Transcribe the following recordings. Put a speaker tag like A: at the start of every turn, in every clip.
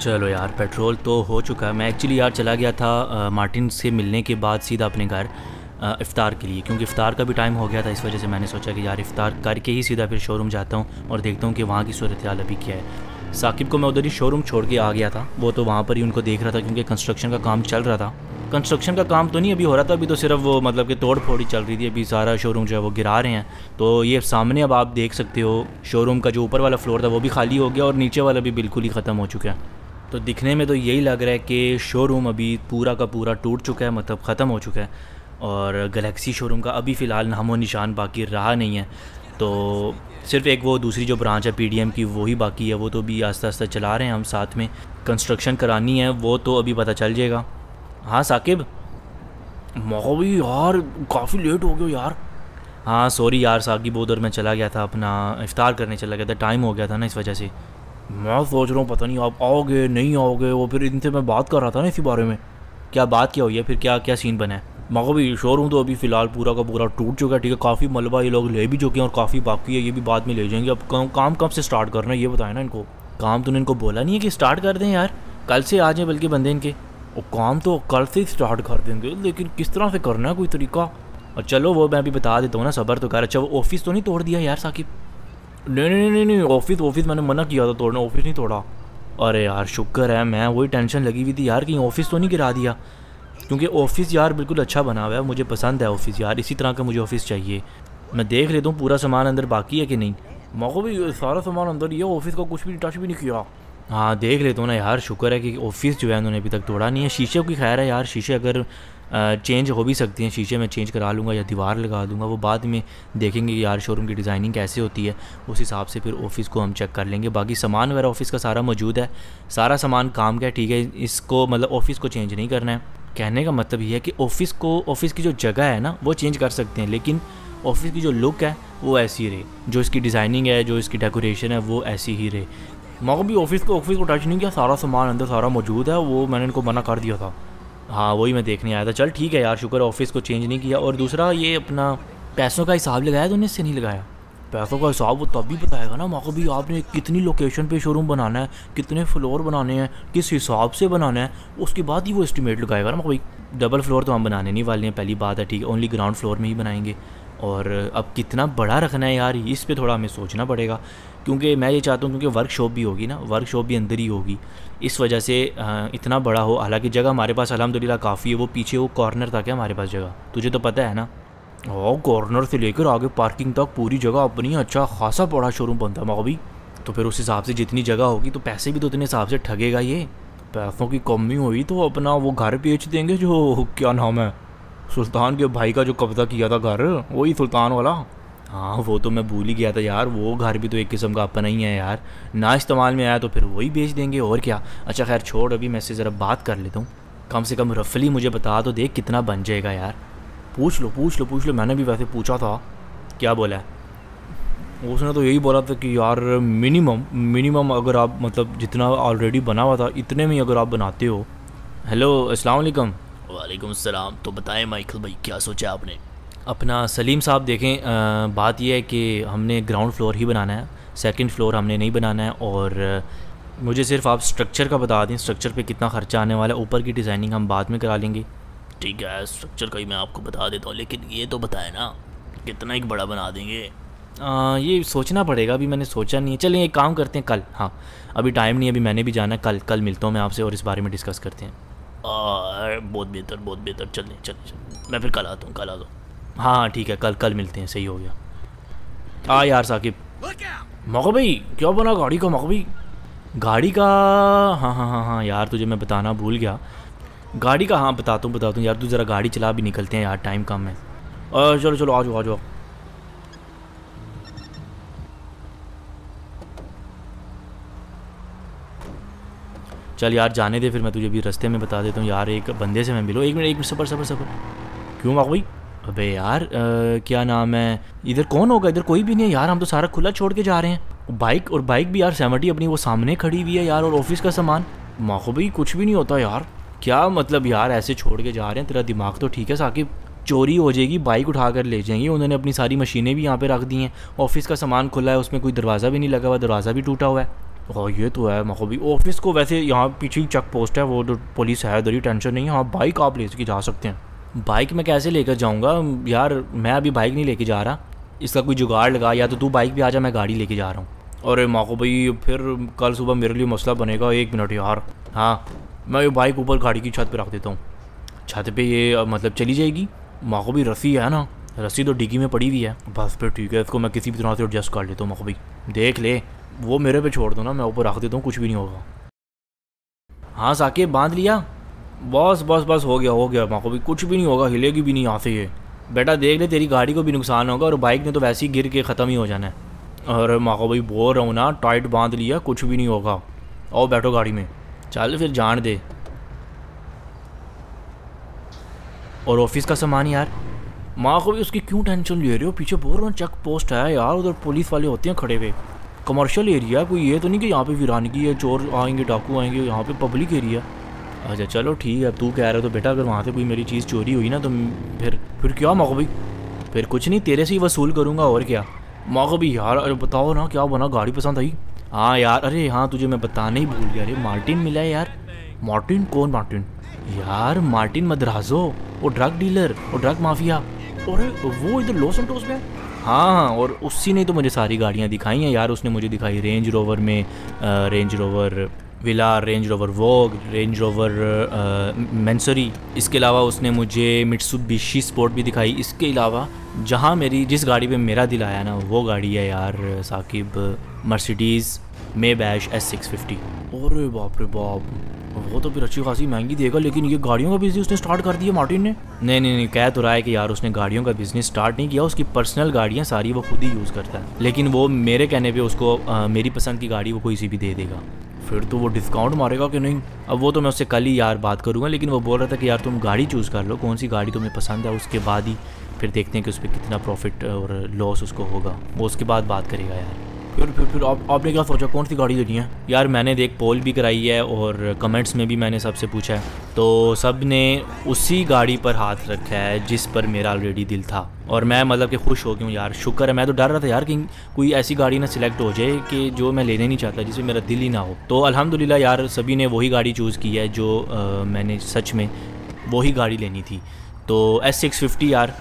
A: चलो यार पेट्रोल तो हो चुका है मैं एक्चुअली यार चला गया था आ, मार्टिन से मिलने के बाद सीधा अपने घर इफ़ार के लिए क्योंकि इफ़ार का भी टाइम हो गया था इस वजह से मैंने सोचा कि यार इफ़ार करके ही सीधा फिर शोरूम जाता हूँ और देखता हूँ कि वहाँ की सूरत हाल अभी क्या है साकिब को मैं उधर ही शोरूम छोड़ के आ गया था वो तो वहाँ पर ही उनको देख रहा था क्योंकि कंस्ट्रक्शन का काम चल रहा था कंस्ट्रक्शन का काम तो नहीं अभी हो रहा था अभी तो सिर्फ वो मतलब कि तोड़ फोड़ ही चल रही थी अभी सारा शोरूम जो है वो गिरा रहे हैं तो ये सामने अब आप देख सकते हो शोरूम का जो ऊपर वाला फ्लोर था वो भी खाली हो गया और नीचे वाला भी बिल्कुल ही ख़त्म हो चुका है तो दिखने में तो यही लग रहा है कि शोरूम अभी पूरा का पूरा टूट चुका है मतलब ख़त्म हो चुका है और गलेक्सी शोरूम का अभी फ़िलहाल नामो निशान बाकी रहा नहीं है तो सिर्फ एक वो दूसरी जो ब्रांच है पी की वही बाकी है वो तो भी आस्ते आस्ते चला रहे हैं हम साथ में कंस्ट्रक्शन करानी है वो तो अभी पता चल जाएगा हाँ साकिब मौवी यार काफ़ी लेट हो गया यार हाँ सॉरी यार साकिब उधर मैं चला गया था अपना इफ्तार करने चला गया था टाइम हो गया था ना इस वजह से मैं सोच रहा हूँ पता नहीं आप आओगे नहीं आओगे वो फिर इनसे मैं बात कर रहा था ना इसी बारे में क्या बात क्या हुई है फिर क्या क्या सीन बना है मैं भी हूँ तो अभी फ़िलहाल पूरा का पूरा टूट चुका है ठीक है काफ़ी मलबा ये लोग ले भी चुके हैं और काफ़ी बाकी है ये भी बाद में ले जाएंगे अब काम कब से स्टार्ट करना है ये बताया ना इनको काम तो इनको बोला नहीं है कि स्टार्ट कर दें यार कल से आ जाए बल्कि बंदे इनके और काम तो कल से ही स्टार्ट कर देंगे लेकिन किस तरह से करना है कोई तरीका और चलो वो मैं अभी बता देता हूँ ना सबर तो कर अच्छा वो ऑफिस तो नहीं तोड़ दिया यार साकिब नहीं नहीं नहीं नहीं ऑफिस ऑफिस मैंने मना किया था तोड़ना ऑफिस नहीं तोड़ा अरे यार शुक्र है मैं वही टेंशन लगी हुई थी यार कहीं ऑफिस तो नहीं गिरा दिया क्योंकि ऑफिस यार बिल्कुल अच्छा बना हुआ है मुझे पसंद है ऑफिस यार इसी तरह का मुझे ऑफिस चाहिए मैं देख लेता हूँ पूरा सामान अंदर बाकी है कि नहीं मौको भी सारा सामान अंदर ये ऑफिस का कुछ भी टच भी नहीं किया हाँ देख लेता हूँ ना यार शुक्र है कि ऑफिस जो है उन्होंने अभी तक तोड़ा नहीं है शीशे की खैर है यार शीशे अगर चेंज हो भी सकती हैं शीशे में चेंज करा लूँगा या दीवार लगा दूँगा वो बाद में देखेंगे कि यार शोरूम की डिज़ाइनिंग कैसे होती है उस हिसाब से फिर ऑफिस को हम चेक कर लेंगे बाकी सामान वगैरह ऑफिस का सारा मौजूद है सारा सामान काम का है ठीक है इसको मतलब ऑफिस को चेंज नहीं करना है कहने का मतलब ये है कि ऑफिस को ऑफिस की जो जगह है ना वो चेंज कर सकते हैं लेकिन ऑफिस की जो लुक है वो ऐसी रहे जो इसकी डिज़ाइनिंग है जो इसकी डेकोरेशन है वो ऐसी ही रहे मगर भी ऑफिस को ऑफिस को टच नहीं किया सारा सामान अंदर सारा मौजूद है वो मैंने इनको मना कर दिया था हाँ वही मैं देखने आया था चल ठीक है यार शुक्र ऑफिस को चेंज नहीं किया और दूसरा ये अपना पैसों का हिसाब लगाया तो इससे नहीं लगाया पैसों का हिसाब वो तभी बताएगा ना माँ को भी आपने कितनी लोकेशन पे शोरूम बनाना है कितने फ्लोर बनाने हैं किस हिसाब से बनाना है उसके बाद ही वो एस्टिमेट लगाएगा ना माँ भाई डबल फ्लोर तो हम बनाने नहीं वाले हैं पहली बात है ठीक है ओनली ग्राउंड फ्लोर में ही बनाएंगे और अब कितना बड़ा रखना है यार इस पर थोड़ा हमें सोचना पड़ेगा क्योंकि मैं ये चाहता हूँ क्योंकि वर्कशॉप भी होगी ना वर्कशॉप भी अंदर ही होगी इस वजह से इतना बड़ा हो हालांकि जगह हमारे पास अलहमदिल्ला काफ़ी है वो पीछे वो कॉर्नर था क्या हमारे पास जगह तुझे तो पता है ना और कॉर्नर से लेकर आगे पार्किंग तक पूरी जगह अपनी अच्छा खासा बड़ा शोरूम बनता मैं मोबी तो फिर उस हिसाब से जितनी जगह होगी तो पैसे भी तो उतने हिसाब से ठगेगा ये पैसों की कमी हुई तो अपना वो घर बेच देंगे जो क्या नाम है सुल्तान के भाई का जो कब्ज़ा किया था घर वही सुल्तान वाला हाँ वो तो मैं भूल ही गया था यार वो घर भी तो एक किस्म का अपना ही है यार ना इस्तेमाल में आया तो फिर वही बेच देंगे और क्या अच्छा खैर छोड़ अभी मैं से ज़रा बात कर लेता हूँ कम से कम रफली मुझे बता दो तो देख कितना बन जाएगा यार पूछ लो पूछ लो पूछ लो मैंने भी वैसे पूछा था क्या बोला है उसने तो यही बोला था कि यार मिनिमम मिनिमम अगर आप मतलब जितना ऑलरेडी बना हुआ था इतने में अगर आप बनाते हो हेलो अस्सलाम वालेकुम वालेकुम सलाम तो बताएं माइकल भाई क्या सोचा आपने अपना सलीम साहब देखें आ, बात यह है कि हमने ग्राउंड फ्लोर ही बनाना है सेकंड फ्लोर हमने नहीं बनाना है और मुझे सिर्फ आप स्ट्रक्चर का बता दें स्ट्रक्चर पे कितना ख़र्चा आने वाला है ऊपर की डिज़ाइनिंग हम बाद में करा लेंगे ठीक है स्ट्रक्चर का ही मैं आपको बता देता हूँ लेकिन ये तो बताए ना कितना एक बड़ा बना देंगे आ, ये सोचना पड़ेगा अभी मैंने सोचा नहीं है चलें एक काम करते हैं कल हाँ अभी टाइम नहीं है अभी मैंने भी जाना कल कल मिलता हूँ मैं आपसे और इस बारे में डिस्कस करते हैं बहुत बेहतर बहुत बेहतर चलें चलें चल मैं फिर कल आता हूँ कल आता हूँ हाँ हाँ ठीक है कल कल मिलते हैं सही हो गया हाँ यार साकिब मको भाई क्या बना गाड़ी का मको भाई गाड़ी का हाँ हाँ हाँ हाँ यार तुझे मैं बताना भूल गया गाड़ी का हाँ बताता हूँ बताता हूँ यार तू ज़रा गाड़ी चला भी निकलते हैं यार टाइम कम है चलो चलो आ जाओ आ जाओ चल यार जाने दे फिर मैं तुझे भी रास्ते में बता देता हूँ यार एक बंदे से मैं मिलो एक मिनट एक मिनट सफर सफर सफर क्यों माँ भाई अबे यार आ, क्या नाम है इधर कौन होगा इधर कोई भी नहीं है यार हम तो सारा खुला छोड़ के जा रहे हैं बाइक और बाइक भी यार सेवनटी अपनी वो सामने खड़ी हुई है यार और ऑफिस का सामान माखो भाई कुछ भी नहीं होता यार क्या मतलब यार ऐसे छोड़ के जा रहे हैं तेरा दिमाग तो ठीक है साकिब चोरी हो जाएगी बाइक उठा कर ले जाएंगे उन्होंने अपनी सारी मशीनें भी यहाँ पे रख दी हैं ऑफिस का सामान खुला है उसमें कोई दरवाज़ा भी नहीं लगा हुआ दरवाज़ा भी टूटा हुआ है और हाँ, ये तो है मखोबी ऑफिस को वैसे यहाँ पीछे चेक पोस्ट है वो तो पुलिस है उधर ही टेंशन नहीं है हाँ बाइक आप ले सके जा सकते हैं बाइक मैं कैसे लेकर जाऊँगा यार मैं अभी बाइक नहीं लेके जा रहा इसका कोई जुगाड़ लगा या तो तू बाइक भी आ जा मैं गाड़ी लेके जा रहा हूँ और माको भाई फिर कल सुबह मेरे लिए मसला बनेगा एक मिनट यार हाँ मैं ये बाइक ऊपर गाड़ी की छत पे रख देता हूँ छत पे ये मतलब चली जाएगी माको भाई रस्सी है ना रस्सी तो डिग्गी में पड़ी हुई है बस फिर ठीक है इसको मैं किसी भी तरह से एडजस्ट कर लेता हूँ माको भाई देख ले वो मेरे पे छोड़ दो ना मैं ऊपर रख देता हूँ कुछ भी नहीं होगा हाँ साकेब बांध लिया बस बस बस हो गया हो गया माँ को भी कुछ भी नहीं होगा हिलेगी भी नहीं यहाँ से ये बेटा देख ले तेरी गाड़ी को भी नुकसान होगा और बाइक ने तो वैसे ही गिर के ख़त्म ही हो जाना है अरे माँ को भाई बोल रहा हूँ ना टाइट बांध लिया कुछ भी नहीं होगा आओ बैठो गाड़ी में चल फिर जान दे और ऑफिस का सामान यार माँ को भी उसकी क्यों टेंशन ले रहे हो पीछे बोल रहा हूँ चेक पोस्ट है यार उधर पुलिस वाले होते हैं खड़े हुए कमर्शियल एरिया कोई ये तो नहीं कि यहाँ पे वीरानगी है चोर आएंगे डाकू आएंगे यहाँ पे पब्लिक एरिया अच्छा चलो ठीक है अब तू कह रहा है तो बेटा अगर वहाँ से कोई मेरी चीज़ चोरी हुई ना तो फिर फिर क्या मगबी फिर कुछ नहीं तेरे से ही वसूल करूँगा और क्या मगबी यार अरे बताओ ना क्या बना गाड़ी पसंद आई हाँ यार अरे हाँ तुझे मैं बताने ही भूल गया अरे मार्टिन मिला है यार मार्टिन कौन मार्टिन यार मार्टिन मद्राजो वो ड्रग डीलर वो ड्रग माफिया और वो इधर लॉस एंटोस में हाँ हाँ और उसी ने तो मुझे सारी गाड़ियाँ दिखाई हैं यार उसने मुझे दिखाई रेंज रोवर में Range Rover Velar Range Rover Vogue Range Rover Mansory इसके अलावा उसने मुझे मिट्सुबिशी स्पोर्ट भी दिखाई इसके अलावा जहाँ मेरी जिस गाड़ी पे मेरा दिल आया ना वो गाड़ी है यार Saqib Mercedes Maybach S six fifty और बाप रे बाप वो तो फिर अच्छी खासी महंगी देगा लेकिन ये गाड़ियों का बिजनेस उसने स्टार्ट कर दिया मार्टिन ने नहीं नहीं नहीं कह तो रहा है कि यार उसने गाड़ियों का बिजनेस स्टार्ट नहीं किया उसकी पर्सनल गाड़ियाँ सारी वो खुद ही यूज़ करता है लेकिन वो मेरे कहने पर उसको आ, मेरी पसंद की गाड़ी वो कोई सी भी दे देगा फिर तो वो डिस्काउंट मारेगा कि नहीं अब वो तो मैं उससे कल ही यार बात करूँगा लेकिन वो बोल रहा था कि यार तुम गाड़ी चूज़ कर लो कौन सी गाड़ी तुम्हें पसंद है उसके बाद ही फिर देखते हैं कि उस पर कितना प्रॉफिट और लॉस उसको होगा वो उसके बाद बात करेगा यार फिर फिर फिर आप, आपने क्या सोचा कौन सी गाड़ी लेनी है यार मैंने देख पोल भी कराई है और कमेंट्स में भी मैंने सबसे पूछा है तो सब ने उसी गाड़ी पर हाथ रखा है जिस पर मेरा ऑलरेडी दिल था और मैं मतलब कि खुश हो गया हूँ यार शुक्र है मैं तो डर रहा था यार कि कोई ऐसी गाड़ी ना सिलेक्ट हो जाए कि जो मैं लेने नहीं चाहता जिसमें मेरा दिल ही ना हो तो अलहमदिल्ला यार सभी ने वही गाड़ी चूज़ की है जो आ, मैंने सच में वही गाड़ी लेनी थी तो एस सिक्स फिफ्टी यार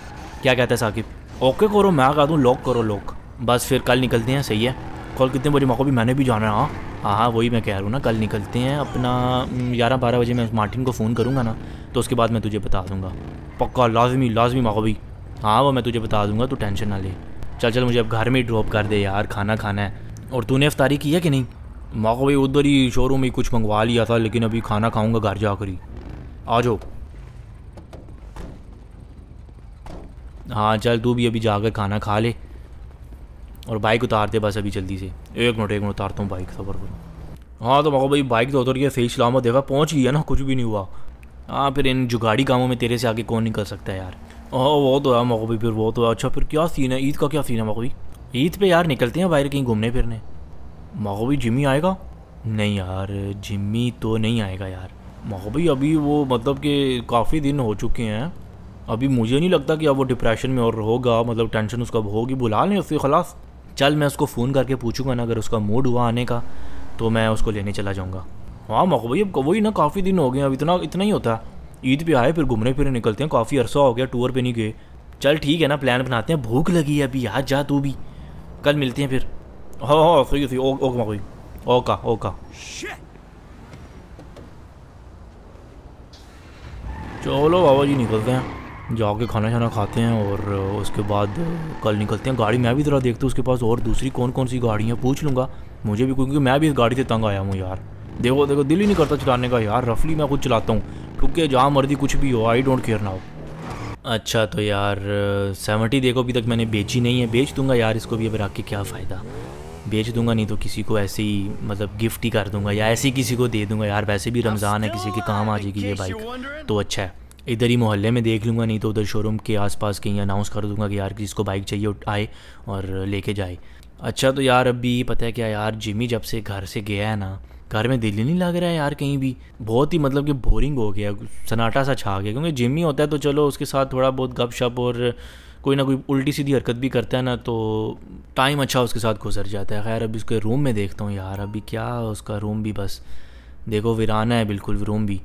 A: क्या कहता है साकिब ओके करो मैं कह दूँ लॉक करो लॉक बस फिर कल निकलते हैं सही है कल कितने बजे मौका भी मैंने भी जाना है हाँ हाँ, हाँ वही मैं कह रहा हूँ ना कल निकलते हैं अपना ग्यारह बारह बजे मैं मार्टिन को फ़ोन करूँगा ना तो उसके बाद मैं तुझे बता दूँगा पक्का लाजमी लाजमी मौका भी हाँ वो मैं तुझे बता दूँगा तू टेंशन ना ले चल चल मुझे अब घर में ही ड्रॉप कर दे यार खाना खाना है और तूने अफ्तारी की है कि नहीं मौका भाई उधर ही शोरूम ही कुछ मंगवा लिया था लेकिन अभी खाना खाऊँगा घर जाकर ही आ जाओ हाँ चल तू भी अभी जाकर खाना खा ले और बाइक उतार दे बस अभी जल्दी से एक मिनट एक मिनट उतारता हूँ बाइक सफर को हाँ तो मको भाई बाइक तो उतर गया सही सलामत देखा पहुँच गया ना कुछ भी नहीं हुआ हाँ फिर इन जुगाड़ी कामों में तेरे से आगे कौन निकल सकता है यार हाँ वो तो है मको भाई फिर वो तो है अच्छा फिर क्या सीन है ईद का क्या सीन है मको भाई ईद पे यार निकलते हैं बाहर कहीं घूमने फिरने मको भाई जिमी आएगा नहीं यार जिम्मी तो नहीं आएगा यार मको भाई अभी वो मतलब कि काफ़ी दिन हो चुके हैं अभी मुझे नहीं लगता कि अब वो डिप्रेशन में और होगा मतलब टेंशन उसका होगी बुला लें उससे खलास चल मैं उसको फ़ोन करके पूछूंगा ना अगर उसका मूड हुआ आने का तो मैं उसको लेने चला जाऊँगा हाँ मकबई अब वही ना काफ़ी दिन हो गए अब इतना इतना ही होता है ईद पे आए फिर घूमने फिरने निकलते हैं काफ़ी अरसा हो गया टूर पे नहीं गए चल ठीक है ना प्लान बनाते हैं भूख लगी है अभी आज जा तू भी कल मिलते हैं फिर हाँ हाँ, हाँ सही सही ओके ओक मकबई ओका ओका चलो बाबा जी निकलते हैं जाके खाना छाना खाते हैं और उसके बाद कल निकलते हैं गाड़ी मैं भी ज़रा देखता हूँ उसके पास और दूसरी कौन कौन सी गाड़ियाँ पूछ लूँगा मुझे भी क्योंकि मैं भी इस गाड़ी से तंग आया हूँ यार देखो देखो दिल ही नहीं करता चलाने का यार रफली मैं खुद चलाता हूँ ठुके जहाँ मर्जी कुछ भी हो आई डोंट केयर नाउ अच्छा तो यार सेवेंटी देखो अभी तक मैंने बेची नहीं है बेच दूंगा यार इसको भी अब रख के क्या फ़ायदा बेच दूंगा नहीं तो किसी को ऐसे ही मतलब गिफ्ट ही कर दूंगा या ऐसे ही किसी को दे दूंगा यार वैसे भी रमज़ान है किसी के काम आ जाएगी ये बाइक तो अच्छा है इधर ही मोहल्ले में देख लूँगा नहीं तो उधर शोरूम के आसपास कहीं अनाउंस कर दूंगा कि यार जिसको बाइक चाहिए आए और लेके जाए अच्छा तो यार अभी पता है क्या यार जिमी जब से घर से गया है ना घर में दिल ही नहीं लग रहा है यार कहीं भी बहुत ही मतलब कि बोरिंग हो गया सन्नाटा सा छा गया क्योंकि जिमी होता है तो चलो उसके साथ थोड़ा बहुत गप शप और कोई ना कोई उल्टी सीधी हरकत भी करता है ना तो टाइम अच्छा उसके साथ गुजर जाता है खैर अभी उसके रूम में देखता हूँ यार अभी क्या उसका रूम भी बस देखो वीराना है बिल्कुल रूम भी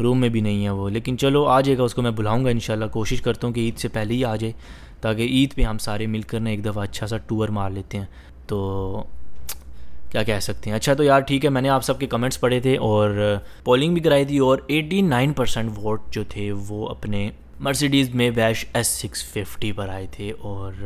A: रूम में भी नहीं है वो लेकिन चलो आ जाएगा उसको मैं बुलाऊंगा इन कोशिश करता हूँ कि ईद से पहले ही आ जाए ताकि ईद पे हम सारे मिलकर ना एक दफ़ा अच्छा सा टूर मार लेते हैं तो क्या कह सकते हैं अच्छा तो यार ठीक है मैंने आप सबके कमेंट्स पढ़े थे और पोलिंग भी कराई थी और 89 परसेंट वोट जो थे वो अपने मर्सिडीज़ में वैश एस सिक्स फिफ्टी पर आए थे और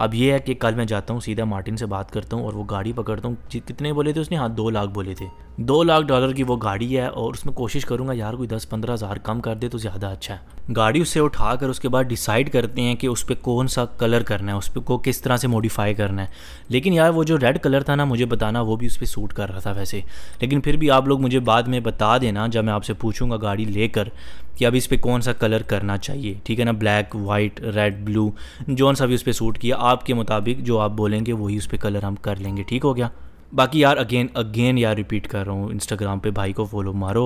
A: अब ये है कि कल मैं जाता हूँ सीधा मार्टिन से बात करता हूँ और वो गाड़ी पकड़ता हूँ कितने बोले थे उसने हाँ दो लाख बोले थे दो लाख डॉलर की वो गाड़ी है और उसमें कोशिश करूँगा यार कोई दस पंद्रह हज़ार कम कर दे तो ज़्यादा अच्छा है गाड़ी उससे उठा कर उसके बाद डिसाइड करते हैं कि उस पर कौन सा कलर करना है उस पर को किस तरह से मॉडिफाई करना है लेकिन यार वो जो रेड कलर था ना मुझे बताना वो भी उस पर सूट कर रहा था वैसे लेकिन फिर भी आप लोग मुझे बाद में बता देना जब मैं आपसे पूछूंगा गाड़ी लेकर कि अब इस पर कौन सा कलर करना चाहिए ठीक है ना ब्लैक वाइट रेड ब्लू जौन सा भी उस पर सूट किया आपके मुताबिक जो आप बोलेंगे वही उस पर कलर हम कर लेंगे ठीक हो गया बाकी यार अगेन अगेन यार रिपीट कर रहा हूँ इंस्टाग्राम पे भाई को फॉलो मारो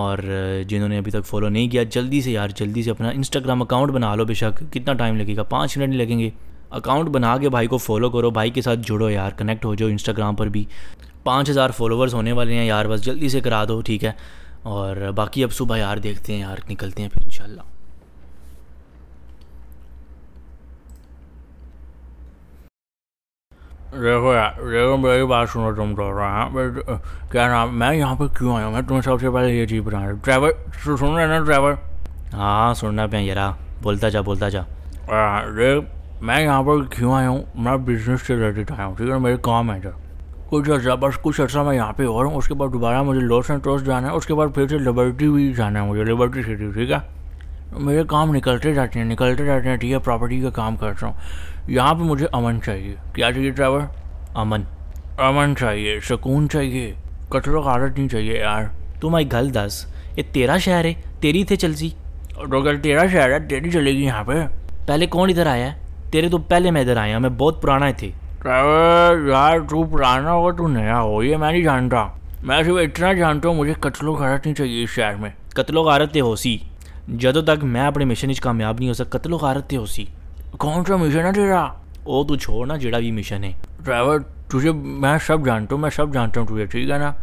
A: और जिन्होंने अभी तक फॉलो नहीं किया जल्दी से यार जल्दी से अपना इंस्टाग्राम अकाउंट बना लो बेशक कितना टाइम लगेगा पाँच मिनट लगेंगे अकाउंट बना के भाई को फॉलो करो भाई के साथ जुड़ो यार कनेक्ट हो जाओ इंस्टाग्राम पर भी पाँच हज़ार फॉलोवर्स होने वाले हैं यार बस जल्दी से करा दो ठीक है और बाकी अब सुबह यार देखते हैं यार निकलते हैं फिर इंशाल्लाह देखो यार देखो मेरी बात सुनो तुम तो हाँ क्या नाम मैं यहाँ पर क्यों आया मैं तुम्हें सबसे पहले ये चीज़ बता रहा ड्राइवर सुन रहे ना ड्राइवर हाँ सुनना पे जरा बोलता जा बोलता जा देख मैं यहाँ पर क्यों आया हूँ मैं बिजनेस से रिलेटेड आया हूँ ठीक है मेरे काम है सर कुछ अर्सा बस कुछ अर्सा मैं यहाँ पे और हूँ उसके बाद दोबारा मुझे लॉस एंड ट्रस्ट जाना है उसके बाद फिर से लिबर्टी भी जाना है मुझे लिबर्टी सिटी ठीक है मेरे काम निकलते जाते हैं निकलते जाते हैं ठीक है प्रॉपर्टी का काम करता हूँ यहाँ पे मुझे अमन चाहिए क्या चाहिए ड्राइवर अमन अमन चाहिए सुकून चाहिए कचरों का आदत नहीं चाहिए यार तू माई गल दस ये तेरा शहर है तेरी थे चल सी अगर तेरा शहर है तेरी चलेगी यहाँ पे पहले कौन इधर आया है तेरे तो पहले मैं इधर आया मैं बहुत पुराना थे ड्राइवर यार तू पुराना हो तू नया हो ये मैं नहीं जानता मैं सिर्फ इतना जानता हूँ मुझे कतलों का आदत नहीं चाहिए इस शहर में कतलों का हो होसी जदों तक मैं अपने मिशन कामयाब नहीं हो सका कतलों का हो होसी कौन सा मिशन है तेरा ओ तू छोड़ ना जेड़ा भी मिशन है ड्राइवर तुझे मैं सब जानता हूँ मैं सब जानता हूँ तुझे ठीक है ना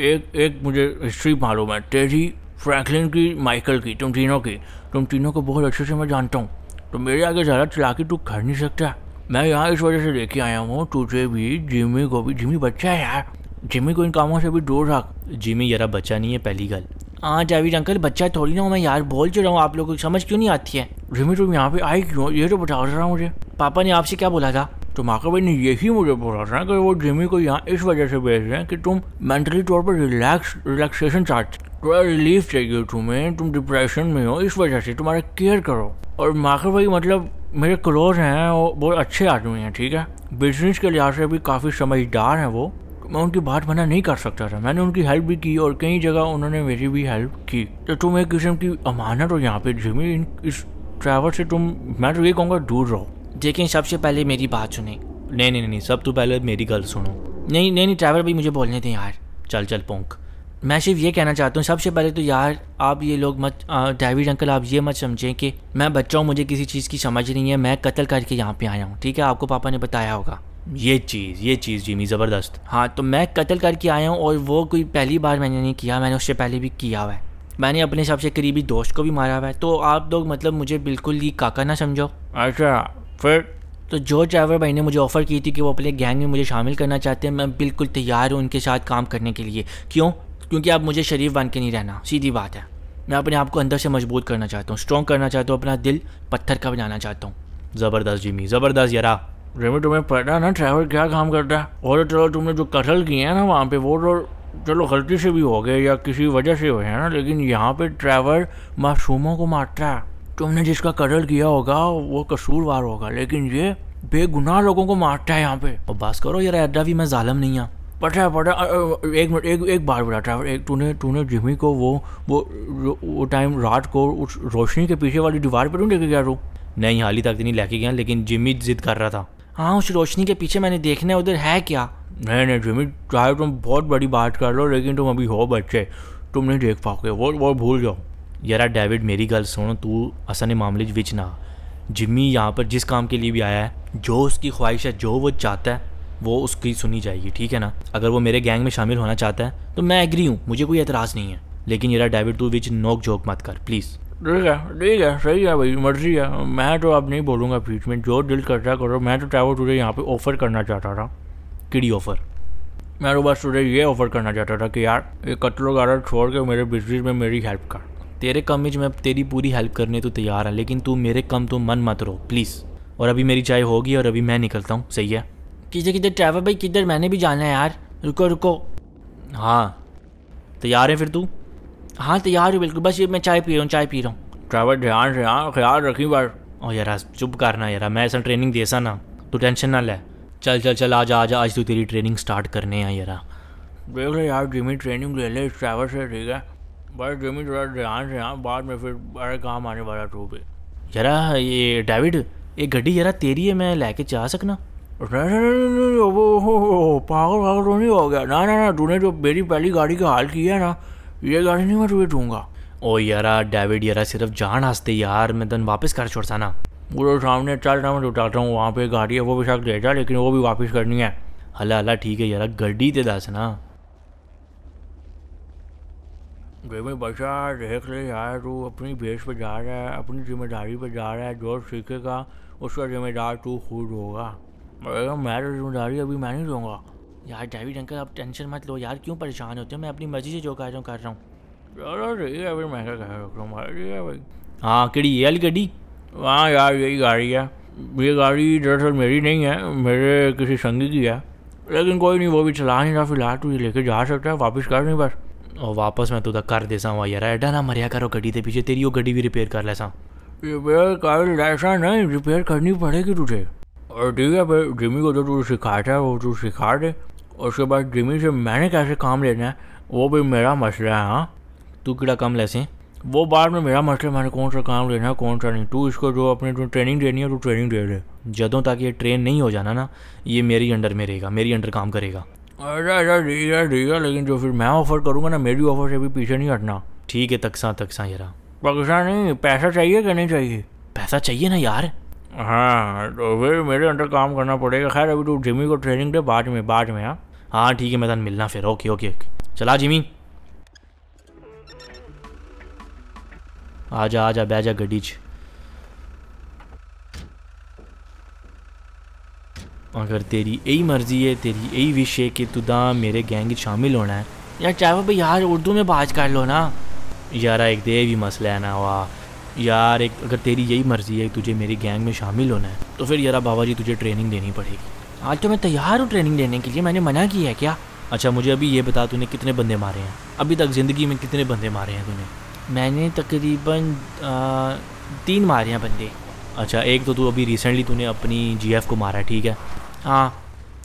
A: एक एक मुझे हिस्ट्री मालूम है तेरी फ्रैंकलिन की माइकल की तुम तीनों की तुम तीनों को बहुत अच्छे से मैं जानता हूँ तो मेरे आगे ज़्यादा चला के तू कर नहीं सकता मैं यहाँ इस वजह से लेके आया हूँ तुझे भी जिमी को भी जिमी बच्चा है यार जिमी को इन कामों से भी दूर रख जिमी यार बच्चा नहीं है पहली गल हाँ जावेद अंकल बच्चा थोड़ी ना हूँ मैं यार बोल चुका हूँ आप लोगों को समझ क्यों नहीं आती है रिमी तुम तो यहाँ पे आई क्यों ये तो बता रहा हूँ मुझे पापा ने आपसे क्या बोला था तो माका भाई ने यही मुझे बोला था कि वो रिमी को यहाँ इस वजह से भेज रहे हैं कि तुम मेंटली तौर पर रिलैक्स रिलैक्सेशन चाहते थोड़ा रिलीफ चाहिए तुम्हें तुम डिप्रेशन में हो इस वजह से तुम्हारा केयर करो और माका भाई मतलब मेरे क्लोज हैं वो बहुत अच्छे आदमी हैं ठीक है बिजनेस के लिहाज से भी काफ़ी समझदार हैं वो मैं उनकी बात मना नहीं कर सकता था मैंने उनकी हेल्प भी की और कई जगह उन्होंने मेरी भी हेल्प की तो तुम एक किस्म की अमानत हो यहाँ पे जिमी इस ड्राइवर से तुम मैं तो ये कहूँगा दूर रहो देखें सबसे पहले मेरी बात सुने नहीं नहीं नहीं सब तो पहले मेरी गल सुनो नहीं नहीं नहीं ड्राइवर भाई मुझे बोलने दें यार चल चल पोंक मैं सिर्फ ये कहना चाहता हूँ सबसे पहले तो यार आप ये लोग मत डेविड अंकल आप ये मत समझें कि मैं बच्चा हूँ मुझे किसी चीज़ की समझ नहीं है मैं कत्ल करके यहाँ पे आया हूँ ठीक है आपको पापा ने बताया होगा ये चीज़ ये चीज़ जिमी ज़बरदस्त हाँ तो मैं कत्ल करके आया हूँ और वो कोई पहली बार मैंने नहीं किया मैंने उससे पहले भी किया हुआ है मैंने अपने सबसे करीबी दोस्त को भी मारा हुआ है तो आप लोग मतलब मुझे बिल्कुल ही काका ना समझो अच्छा फिर तो जो ड्राइवर भाई ने मुझे ऑफ़र की थी कि वो अपने गैंग में मुझे शामिल करना चाहते हैं मैं बिल्कुल तैयार हूँ उनके साथ काम करने के लिए क्यों क्योंकि आप मुझे शरीफ बन के नहीं रहना सीधी बात है मैं अपने आप को अंदर से मजबूत करना चाहता हूँ स्ट्रॉन्ग करना चाहता हूँ अपना दिल पत्थर का बनाना चाहता हूँ ज़बरदस्त जिमी ज़बरदस्त यारा रेमी तुम्हें पता ना ड्राइवर क्या काम करता है और चलो तुमने जो कत्ल किए हैं ना वहाँ पे वो तो चलो गलती से भी हो गए या किसी वजह से हो है ना लेकिन यहाँ पे ड्राइवर मासूमों को मारता है तुमने जिसका कत्ल किया होगा वो कसूरवार होगा लेकिन ये बेगुनाह लोगों को मारता है यहाँ पे और बस करो यार अड्डा भी मैं जालम नहीं हूँ पटा पटा एक मिनट एक एक बार बोला ड्राइवर एक तूने तूने जिमी को वो वो वो टाइम रात को उस रोशनी के पीछे वाली दीवार पर नहीं लेके गया तू नहीं हाली तक तो नहीं लेके गया लेकिन जिमी जिद कर रहा था हाँ उस रोशनी के पीछे मैंने देखना है उधर है क्या नहीं नहीं जिमी चाहे तुम बहुत बड़ी बात कर लो लेकिन तुम अभी हो बच्चे तुम नहीं देख पाओगे वो वो भूल जाओ यार डेविड मेरी गल सुनो तू असल मामले विच ना जिम्मी यहाँ पर जिस काम के लिए भी आया है जो उसकी ख्वाहिश है जो वो चाहता है वो उसकी सुनी जाएगी ठीक है ना अगर वो मेरे गैंग में शामिल होना चाहता है तो मैं एग्री हूँ मुझे कोई एतराज़ नहीं है लेकिन यार डेविड तू विच नोक झोंक मत कर प्लीज़ ठीक है ठीक है सही है भाई मर्जी है मैं तो अब नहीं बोलूँगा बीच में जो दिल करता करो मैं तो ट्रैवल तुझे यहाँ पे ऑफ़र करना चाहता था किडी ऑफ़र मैं तो बस तुझे ये ऑफ़र करना चाहता था कि यार ये कतलो गारा छोड़ के मेरे बिजनेस में मेरी हेल्प कर तेरे कम में मैं तेरी पूरी हेल्प करने तो तैयार है लेकिन तू मेरे कम तो मन मत रहो प्लीज़ और अभी मेरी चाय होगी और अभी मैं निकलता हूँ सही है किधर किधर ट्रैवल भाई किधर मैंने भी जाना है यार रुको रुको हाँ तैयार है फिर तू हाँ तैयार हूँ बिल्कुल बस ये मैं चाय पी रहा हूँ चाय पी रहा हूँ ड्राइवर ध्यान से हाँ, ख्याल रखी बार ओ यार चुप करना यार मैं ऐसा ट्रेनिंग देसा ना तू टेंशन ना ले चल चल चल आज आज आज तू तेरी ट्रेनिंग स्टार्ट करने हैं यार देख रहे यार जिमी ट्रेनिंग ले ले ड्राइवर से ठीक है बस जिमी थोड़ा ध्यान से हाँ बाद में फिर बड़े काम आने वाला तू पे यारा ये डेविड ये गड्डी यार तेरी है मैं लेके जा सकना पागल पागल तो नहीं हो गया ना ना ना तूने जो मेरी पहली गाड़ी का हाल किया ना ये गाड़ी नहीं मैं तुम्हें दूंगा ओ यारा डेविड यारा सिर्फ जान हंसते यार मैं दन वापस कर छोड़ ना वो तो सामने चल रहा मैं उठाता हूँ वहाँ पे गाड़ी है वो भी शायद देता लेकिन वो भी वापस करनी है हला हला ठीक है यार गड्डी तो दस ना गेमी बचा देख ले यार तू अपनी बेस पे जा रहा है अपनी जिम्मेदारी पे जा रहा है जो सीखेगा उसका जिम्मेदार तू खुद होगा मैं तो, तो जिम्मेदारी अभी मैं नहीं दूंगा यार डेविड अंकल आप टेंशन मत लो यार क्यों परेशान होते हो मैं अपनी मर्जी से जो कर रहा हूँ कर रहा हूँ हाँ केड़ी ये वाली गड्डी हाँ यार यही गाड़ी है ये गाड़ी दरअसल मेरी नहीं है मेरे किसी संगी की है लेकिन कोई नहीं वो भी चला नहीं रहा फिलहाल तो लेके जा सकता है वापस कर नहीं बस और वापस मैं तुदा कर दे हूँ यार एडा ना मरिया करो गड्डी के पीछे तेरी वो गड्डी भी रिपेयर कर सा रिपेयर कर लेसा नहीं रिपेयर करनी पड़ेगी तुझे और ठीक है फिर जिमी को जो तो तू सिखाता है वो तू सिखा दे उसके बाद जिमी से मैंने कैसे काम लेना है वो भी मेरा मसला है हाँ तू किड़ा कम सी वो बाद में मेरा मसला मैंने कौन सा काम लेना है कौन सा नहीं तू इसको जो अपने जो ट्रेनिंग देनी है तू ट्रेनिंग दे दे जदों तक ये ट्रेन नहीं हो जाना ना ये मेरी अंडर में रहेगा मेरी अंडर काम करेगा अरे अरे ठीक है ठीक है लेकिन जो फिर मैं ऑफ़र करूँगा ना मेरी ऑफ़र से भी पीछे नहीं हटना ठीक है तकसा तकसा यार पाकिस्तान नहीं पैसा चाहिए कि नहीं चाहिए पैसा चाहिए ना यार हाँ तो फिर मेरे अंडर काम करना पड़ेगा खैर अभी तो जिमी को ट्रेनिंग दे बाद में बाद में हाँ हाँ ठीक है मैं मैदान मिलना फिर ओके ओके ओके चला जिमी आ आ जा जा बह जा गड्डी अगर तेरी यही मर्जी है तेरी यही विश है कि तू दा मेरे गैंग शामिल होना है यार चाहे भाई यार उर्दू में बात कर लो ना यार एक देवी मसला है ना वाह यार एक अगर तेरी यही मर्ज़ी है तुझे मेरी गैंग में शामिल होना है तो फिर यार बाबा जी तुझे ट्रेनिंग देनी पड़ेगी आज तो मैं तैयार हूँ ट्रेनिंग देने के लिए मैंने मना किया है क्या अच्छा मुझे अभी ये बता तूने कितने बंदे मारे हैं अभी तक ज़िंदगी में कितने बंदे मारे हैं तूने मैंने तकरीबन तीन मारे हैं बंदे अच्छा एक तो तू अभी रिसेंटली तूने अपनी जी को मारा ठीक है हाँ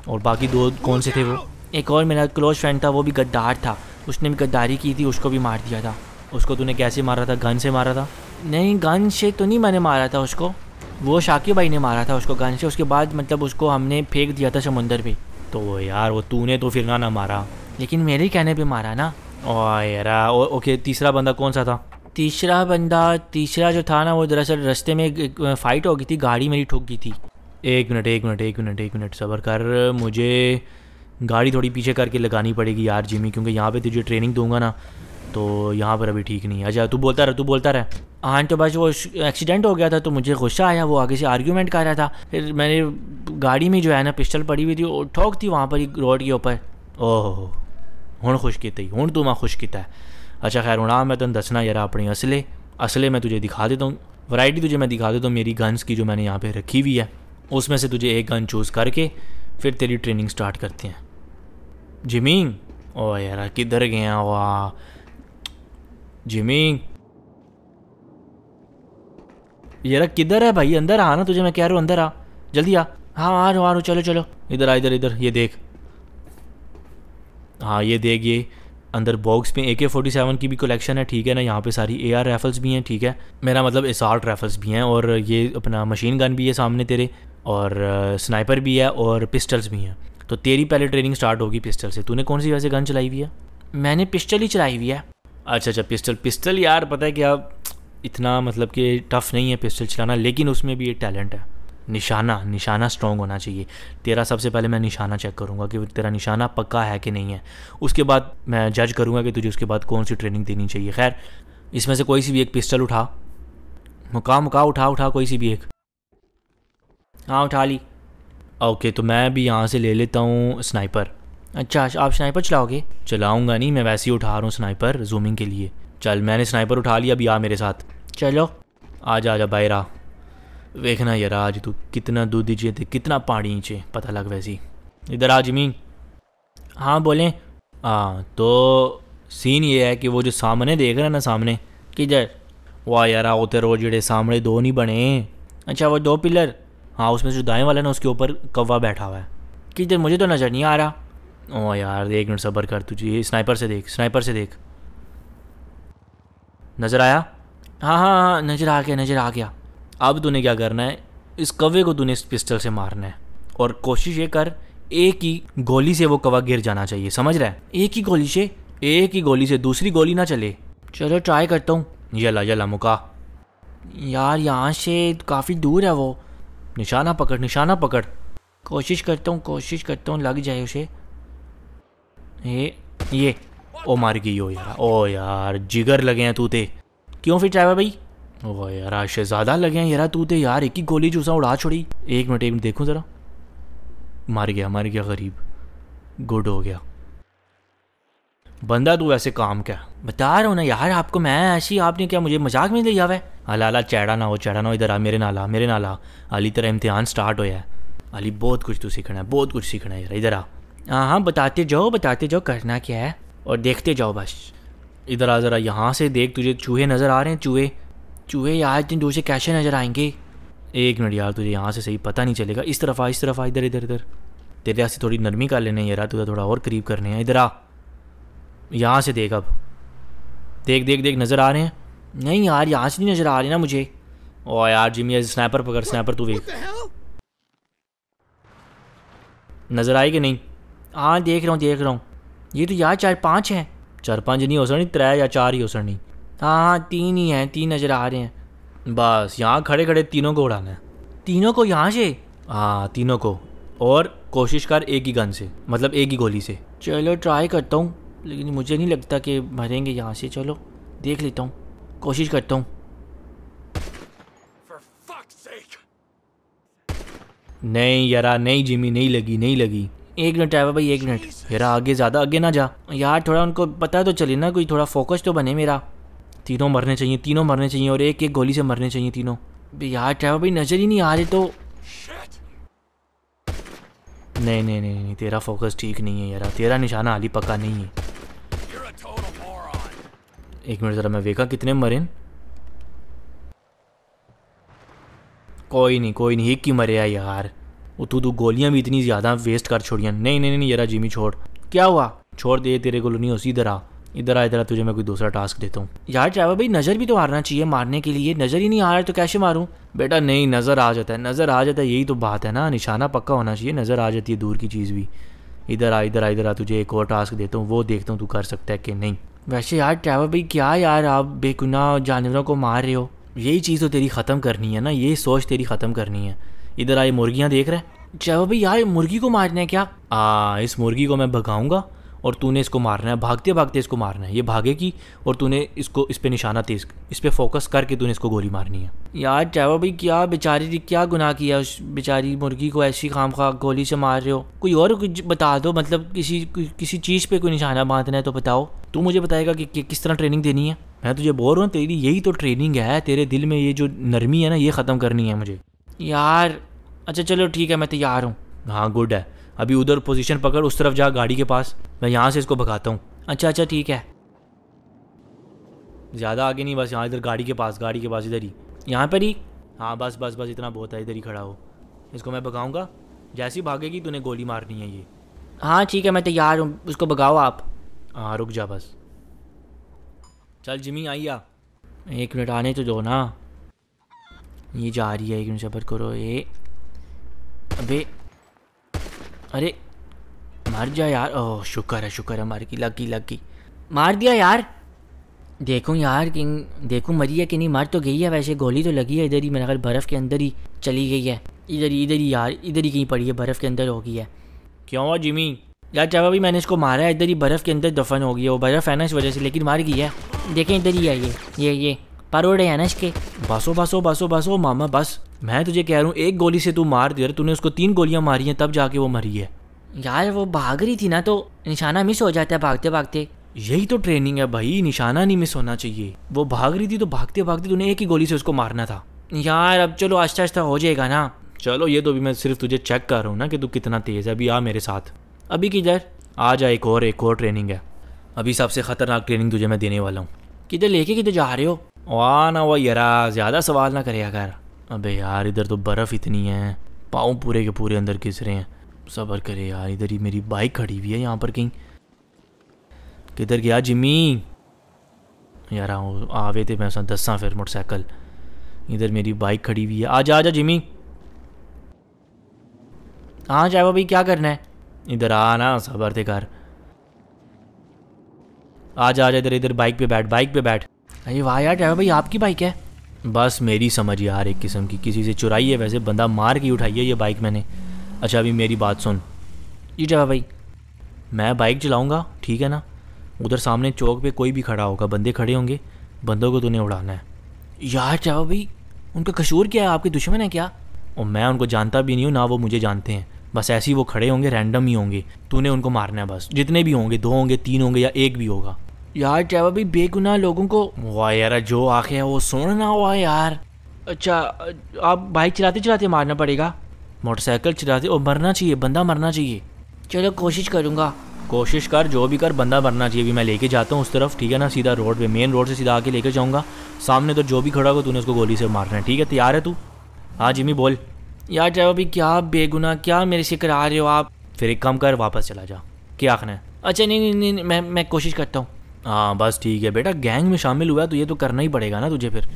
A: और बाकी दो कौन से थे वो एक और मेरा क्लोज फ्रेंड था वो भी गद्दार था उसने भी गद्दारी की थी उसको भी मार दिया था उसको तूने कैसे मारा था गन से मारा था नहीं गन से तो नहीं मैंने मारा था उसको वो शाकिब भाई ने मारा था उसको गन से उसके बाद मतलब उसको हमने फेंक दिया था समुंदर पे तो यार वो तूने तो फिर ना ना मारा लेकिन मेरे कहने पे मारा ना ओ यार ओके तीसरा बंदा कौन सा था तीसरा बंदा तीसरा जो था ना वो दरअसल रास्ते में एक, फ़ाइट हो गई थी गाड़ी मेरी ठोक गई थी एक मिनट एक मिनट एक मिनट एक मिनट सबर कर मुझे गाड़ी थोड़ी पीछे करके लगानी पड़ेगी यार जिमी क्योंकि यहाँ पे तुझे ट्रेनिंग दूंगा ना तो यहाँ पर अभी ठीक नहीं है अच्छा तू बोलता रह तू बोलता रह हाँ तो बस वो एक्सीडेंट हो गया था तो मुझे गुस्सा आया वो आगे से आर्ग्यूमेंट कर रहा था फिर मैंने गाड़ी में जो है ना पिस्टल पड़ी हुई थी और ठोक थी वहाँ पर ही रोड के ऊपर ओह हूँ खुश की हूँ तू मैं खुश किता है अच्छा खैर हूँ हाँ, मैं तुम दसना यार अपनी असले असले मैं तुझे दिखा देता हूँ वराइटी तुझे मैं दिखा देता हूँ मेरी गन्स की जो मैंने यहाँ पर रखी हुई है उसमें से तुझे एक गन चूज़ करके फिर तेरी ट्रेनिंग स्टार्ट करते हैं जिमिंग ओ यार किधर गया वाह जिमी यार किधर है भाई अंदर आ ना तुझे मैं कह रहा हूँ अंदर आ जल्दी आ हाँ आ रहा हूँ चलो चलो इधर आ इधर इधर ये देख हाँ ये देख ये अंदर बॉक्स में ए के फोर्टी सेवन की भी कलेक्शन है ठीक है ना यहाँ पे सारी ए आर राइफल्स भी हैं ठीक है मेरा मतलब एसाल्ट राइफल्स भी हैं और ये अपना मशीन गन भी है सामने तेरे और स्नाइपर भी है और पिस्टल्स भी हैं तो तेरी पहले ट्रेनिंग स्टार्ट होगी पिस्टल से तूने कौन सी वैसे गन चलाई हुई है मैंने पिस्टल ही चलाई हुई है अच्छा अच्छा पिस्टल पिस्टल यार पता है कि आप इतना मतलब कि टफ़ नहीं है पिस्टल चलाना लेकिन उसमें भी एक टैलेंट है निशाना निशाना स्ट्रॉन्ग होना चाहिए तेरा सबसे पहले मैं निशाना चेक करूँगा कि तेरा निशाना पक्का है कि नहीं है उसके बाद मैं जज करूँगा कि तुझे उसके बाद कौन सी ट्रेनिंग देनी चाहिए खैर इसमें से कोई सी भी एक पिस्टल उठा मुका मुका उठा उठा कोई सी भी एक हाँ उठा ली ओके तो मैं भी यहाँ से ले लेता हूँ स्नाइपर अच्छा आप स्नाइपर चलाओगे चलाऊंगा नहीं मैं वैसे ही उठा रहा हूँ स्नाइपर जूमिंग के लिए चल मैंने स्नाइपर उठा लिया अभी आ मेरे साथ चलो आ जा आ जा भाई देखना यार आज तू कितना दूध दीजिए थे कितना पानी नीचे पता लग वैसी इधर आ जमीन हाँ बोलें हाँ तो सीन ये है कि वो जो सामने देख रहे ना सामने कि जय वाह यार उतर वो जेड़े सामने दो नहीं बने अच्छा वो दो पिलर हाँ उसमें जो दाएँ वाला ना उसके ऊपर कौवा बैठा हुआ है कि जर मुझे तो नज़र नहीं आ रहा ओ यार एक मिनट सबर कर तुझे स्नाइपर से देख स्नाइपर से देख नज़र आया हाँ हाँ हाँ नज़र आ गया नज़र आ गया अब तूने क्या करना है इस कवे को तूने इस पिस्टल से मारना है और कोशिश ये कर एक ही गोली से वो कवा गिर जाना चाहिए समझ रहा है एक ही गोली से एक ही गोली से दूसरी गोली ना चले चलो ट्राई करता हूँ जला जला मुका यार यहाँ से काफ़ी दूर है वो निशाना पकड़ निशाना पकड़ कोशिश करता हूँ कोशिश करता हूँ लग जाए उसे ये ये ओ मार गई हो यार ओ यार जिगर लगे हैं तूते क्यों फिर चाहे भाई ओ यार शहजादा लगे हैं यार तूते यार एक ही गोली जो उड़ा छोड़ी एक मिनट एक मिनट देखो ज़रा मार गया मार गया गरीब गुड हो गया बंदा तू ऐसे काम क्या बता रहा हूँ ना यार आपको मैं ऐसी आपने क्या मुझे मजाक में लिया हुआ है अला अला चैड़ा ना हो चैड़ा ना हो इधर आ मेरे आ मेरे नाला अली तेरा इम्तिहान स्टार्ट होया है अली बहुत कुछ तू सीखना है बहुत कुछ सीखना है यार इधर आ हाँ हाँ बताते जाओ बताते जाओ करना क्या है और देखते जाओ बस इधर आ ज़रा यहाँ से देख तुझे चूहे नज़र आ रहे हैं चूहे चूहे यार इतने दूर से कैसे नज़र आएंगे एक मिनट यार तुझे यहाँ से सही पता नहीं चलेगा इस तरफ आ इस तरफ आ इधर इधर इधर तेरे यहाँ से थोड़ी नरमी कर लेने यार तुझे तो थोड़ा और करीब करने हैं इधर आ यहाँ से देख अब देख देख देख नज़र आ रहे हैं नहीं यार यहाँ से नहीं नज़र आ रही ना मुझे ओ यार जिमी स्नैपर पकड़ स्नैपर तू देख नज़र आई कि नहीं हाँ देख रहा हूँ देख रहा हूँ ये तो यार चार पाँच हैं चार पाँच नहीं हो सकनी त्रै या चार ही हो सकनी हाँ हाँ तीन ही हैं तीन नज़र आ रहे हैं बस यहाँ खड़े खड़े तीनों को उड़ाना है तीनों को यहाँ से हाँ तीनों को और कोशिश कर एक ही गन से मतलब एक ही गोली से चलो ट्राई करता हूँ लेकिन मुझे नहीं लगता कि भरेंगे यहाँ से चलो देख लेता हूँ कोशिश करता हूँ नहीं यार नहीं जिमी नहीं लगी नहीं लगी एक मिनट ड्राइवर भाई एक मिनट मेरा आगे ज़्यादा आगे ना जा यार थोड़ा उनको पता तो चले ना कोई थोड़ा फोकस तो बने मेरा तीनों मरने चाहिए तीनों मरने चाहिए और एक एक गोली से मरने चाहिए तीनों यार ड्राइवर भाई नज़र ही नहीं आ रहे तो नहीं नहीं नहीं नहीं तेरा फोकस ठीक नहीं है यार तेरा निशाना हाली पक्का नहीं है एक मिनट ज़रा मैं देखा कितने मरे कोई नहीं कोई नहीं एक ही मरे यार उतू तू गोलियां भी इतनी ज़्यादा वेस्ट कर छोड़ियाँ नहीं नहीं नहीं यार जिमी छोड़ क्या हुआ छोड़ दे तेरे को नहीं उसी इधर आ इधर आए इधर तुझे मैं कोई दूसरा टास्क देता हूँ यार ड्राइवर भाई नज़र भी तो हारना चाहिए मारने के लिए नज़र ही नहीं आ रहा है तो कैसे मारूँ बेटा नहीं नज़र आ जाता है नज़र आ जाता है यही तो बात है ना निशाना पक्का होना चाहिए नज़र आ जाती है दूर की चीज़ भी इधर आ इधर आ इधर आ तुझे एक और टास्क देता हूँ वो देखता हूँ तू कर सकता है कि नहीं वैसे यार ड्राइवर भाई क्या यार आप बेगुनाह जानवरों को मार रहे हो यही चीज़ तो तेरी ख़त्म करनी है ना ये सोच तेरी ख़त्म करनी है इधर आई मुर्गियाँ देख रहे जब भाई यार मुर्गी को मारना है क्या आ इस मुर्गी को मैं भगाऊंगा और तूने इसको मारना है भागते भागते इसको मारना है ये भागेगी और तूने इसको इस पर निशाना तेज इस पर फोकस करके तूने इसको गोली मारनी है यार चाहो भाई क्या बेचारी ने क्या गुनाह किया उस बेचारी मुर्गी को ऐसी खाम खा गोली से मार रहे हो कोई और कुछ बता दो मतलब किसी किसी चीज़ पे कोई निशाना बांधना है तो बताओ तू मुझे बताएगा कि, कि किस तरह ट्रेनिंग देनी है मैं तुझे बोल रहा हूँ तेरी यही तो ट्रेनिंग है तेरे दिल में ये जो नरमी है ना ये ख़त्म करनी है मुझे यार अच्छा चलो ठीक है मैं तैयार हूँ हाँ गुड है अभी उधर पोजीशन पकड़ उस तरफ जा गाड़ी के पास मैं यहाँ से इसको भगाता हूँ अच्छा अच्छा ठीक है ज़्यादा आगे नहीं बस यहाँ इधर गाड़ी के पास गाड़ी के पास इधर ही यहाँ पर ही हाँ बस बस बस इतना बहुत है इधर ही खड़ा हो इसको मैं भगाऊँगा जैसी भागेगी तूने गोली मारनी है ये हाँ ठीक है मैं तैयार हूँ उसको भगाओ आप हाँ रुक जा बस चल जिमी आइया एक मिनट आने तो दो ना ये जा रही है एक मिनट सबर करो ये अबे अरे मार जा यार ओह शुक्र है शुक्र है मार की लग गई मार दिया यार देखूँ यार कि देखूँ मरी है कि नहीं मर तो गई है वैसे गोली तो लगी है इधर ही मेरे घर बर्फ़ के अंदर ही चली गई है इधर ही इधर ही यार इधर ही कहीं पड़ी है बर्फ़ के अंदर हो गई है क्यों हुआ जिमी यार जब अभी मैंने इसको मारा है इधर ही बर्फ़ के अंदर दफन हो गई है वो बर्फ़ है ना इस वजह से लेकिन मार गई है देखें इधर ही है ये ये ये परोड़े है ना इसके बसो बसो बसो बसो मामा बस मैं तुझे कह रहा हूँ एक गोली से तू मार दे तूने उसको तीन गोलियाँ मारी हैं तब जाके वो मरी है यार वो भाग रही थी ना तो निशाना मिस हो जाता है भागते भागते यही तो ट्रेनिंग है भाई निशाना नहीं मिस होना चाहिए वो भाग रही थी तो भागते भागते तूने एक ही गोली से उसको मारना था यार अब चलो आस्ता आस्ता हो जाएगा ना चलो ये तो अभी मैं सिर्फ तुझे चेक कर रहा हूँ ना कि तू कितना तेज़ है अभी आ मेरे साथ अभी किधर आ जा एक और एक और ट्रेनिंग है अभी सबसे ख़तरनाक ट्रेनिंग तुझे मैं देने वाला हूँ किधर लेके किधर जा रहे हो वाह ना वाह यार ज़्यादा सवाल ना करे अगर अबे यार इधर तो बर्फ़ इतनी है पाँव पूरे के पूरे अंदर घिस रहे हैं सबर करे यार इधर ही मेरी बाइक खड़ी हुई है यहाँ पर कहीं किधर गया जिमी यार आवे थे मैं दसा फिर मोटरसाइकिल इधर मेरी बाइक खड़ी हुई है आ जा जिमी हाँ जाए भाई क्या करना है इधर आ ना सबर थे घर आ जा इधर इधर बाइक पे बैठ बाइक पे बैठ अरे वाह यार जावा भाई आपकी बाइक है बस मेरी समझ यार एक किस्म की किसी से चुराई है वैसे बंदा मार के उठाई है ये बाइक मैंने अच्छा अभी मेरी बात सुन ये जवाब भाई मैं बाइक चलाऊँगा ठीक है ना उधर सामने चौक पे कोई भी खड़ा होगा बंदे खड़े होंगे बंदों को तूने तो उड़ाना है यार चाहो भाई उनका कसूर क्या है आपके दुश्मन है क्या और मैं उनको जानता भी नहीं हूँ ना वो मुझे जानते हैं बस ऐसे ही वो खड़े होंगे रैंडम ही होंगे तूने उनको मारना है बस जितने भी होंगे दो होंगे तीन होंगे या एक भी होगा यार ट्रेवर भी बेगुनाह लोगों को वाह यार जो आँखें हैं वो सोना ना हुआ यार अच्छा आप बाइक चलाते चलाते मारना पड़ेगा मोटरसाइकिल चलाते और मरना चाहिए बंदा मरना चाहिए चलो कोशिश करूँगा कोशिश कर जो भी कर बंदा मरना चाहिए भी मैं लेके जाता हूँ उस तरफ ठीक है ना सीधा रोड पे मेन रोड से सीधा आके लेके जाऊँगा सामने तो जो भी खड़ा होगा तूने उसको गोली से मारना है ठीक है तैयार है तू हाँ जिमी बोल यार ड्राइवर भी क्या बेगुना क्या मेरे से करा रहे हो आप फिर एक काम कर वापस चला जा क्या आखना है अच्छा नहीं नहीं नहीं मैं मैं कोशिश करता हूँ हाँ बस ठीक है बेटा गैंग में शामिल हुआ है तो ये तो करना ही पड़ेगा ना तुझे फिर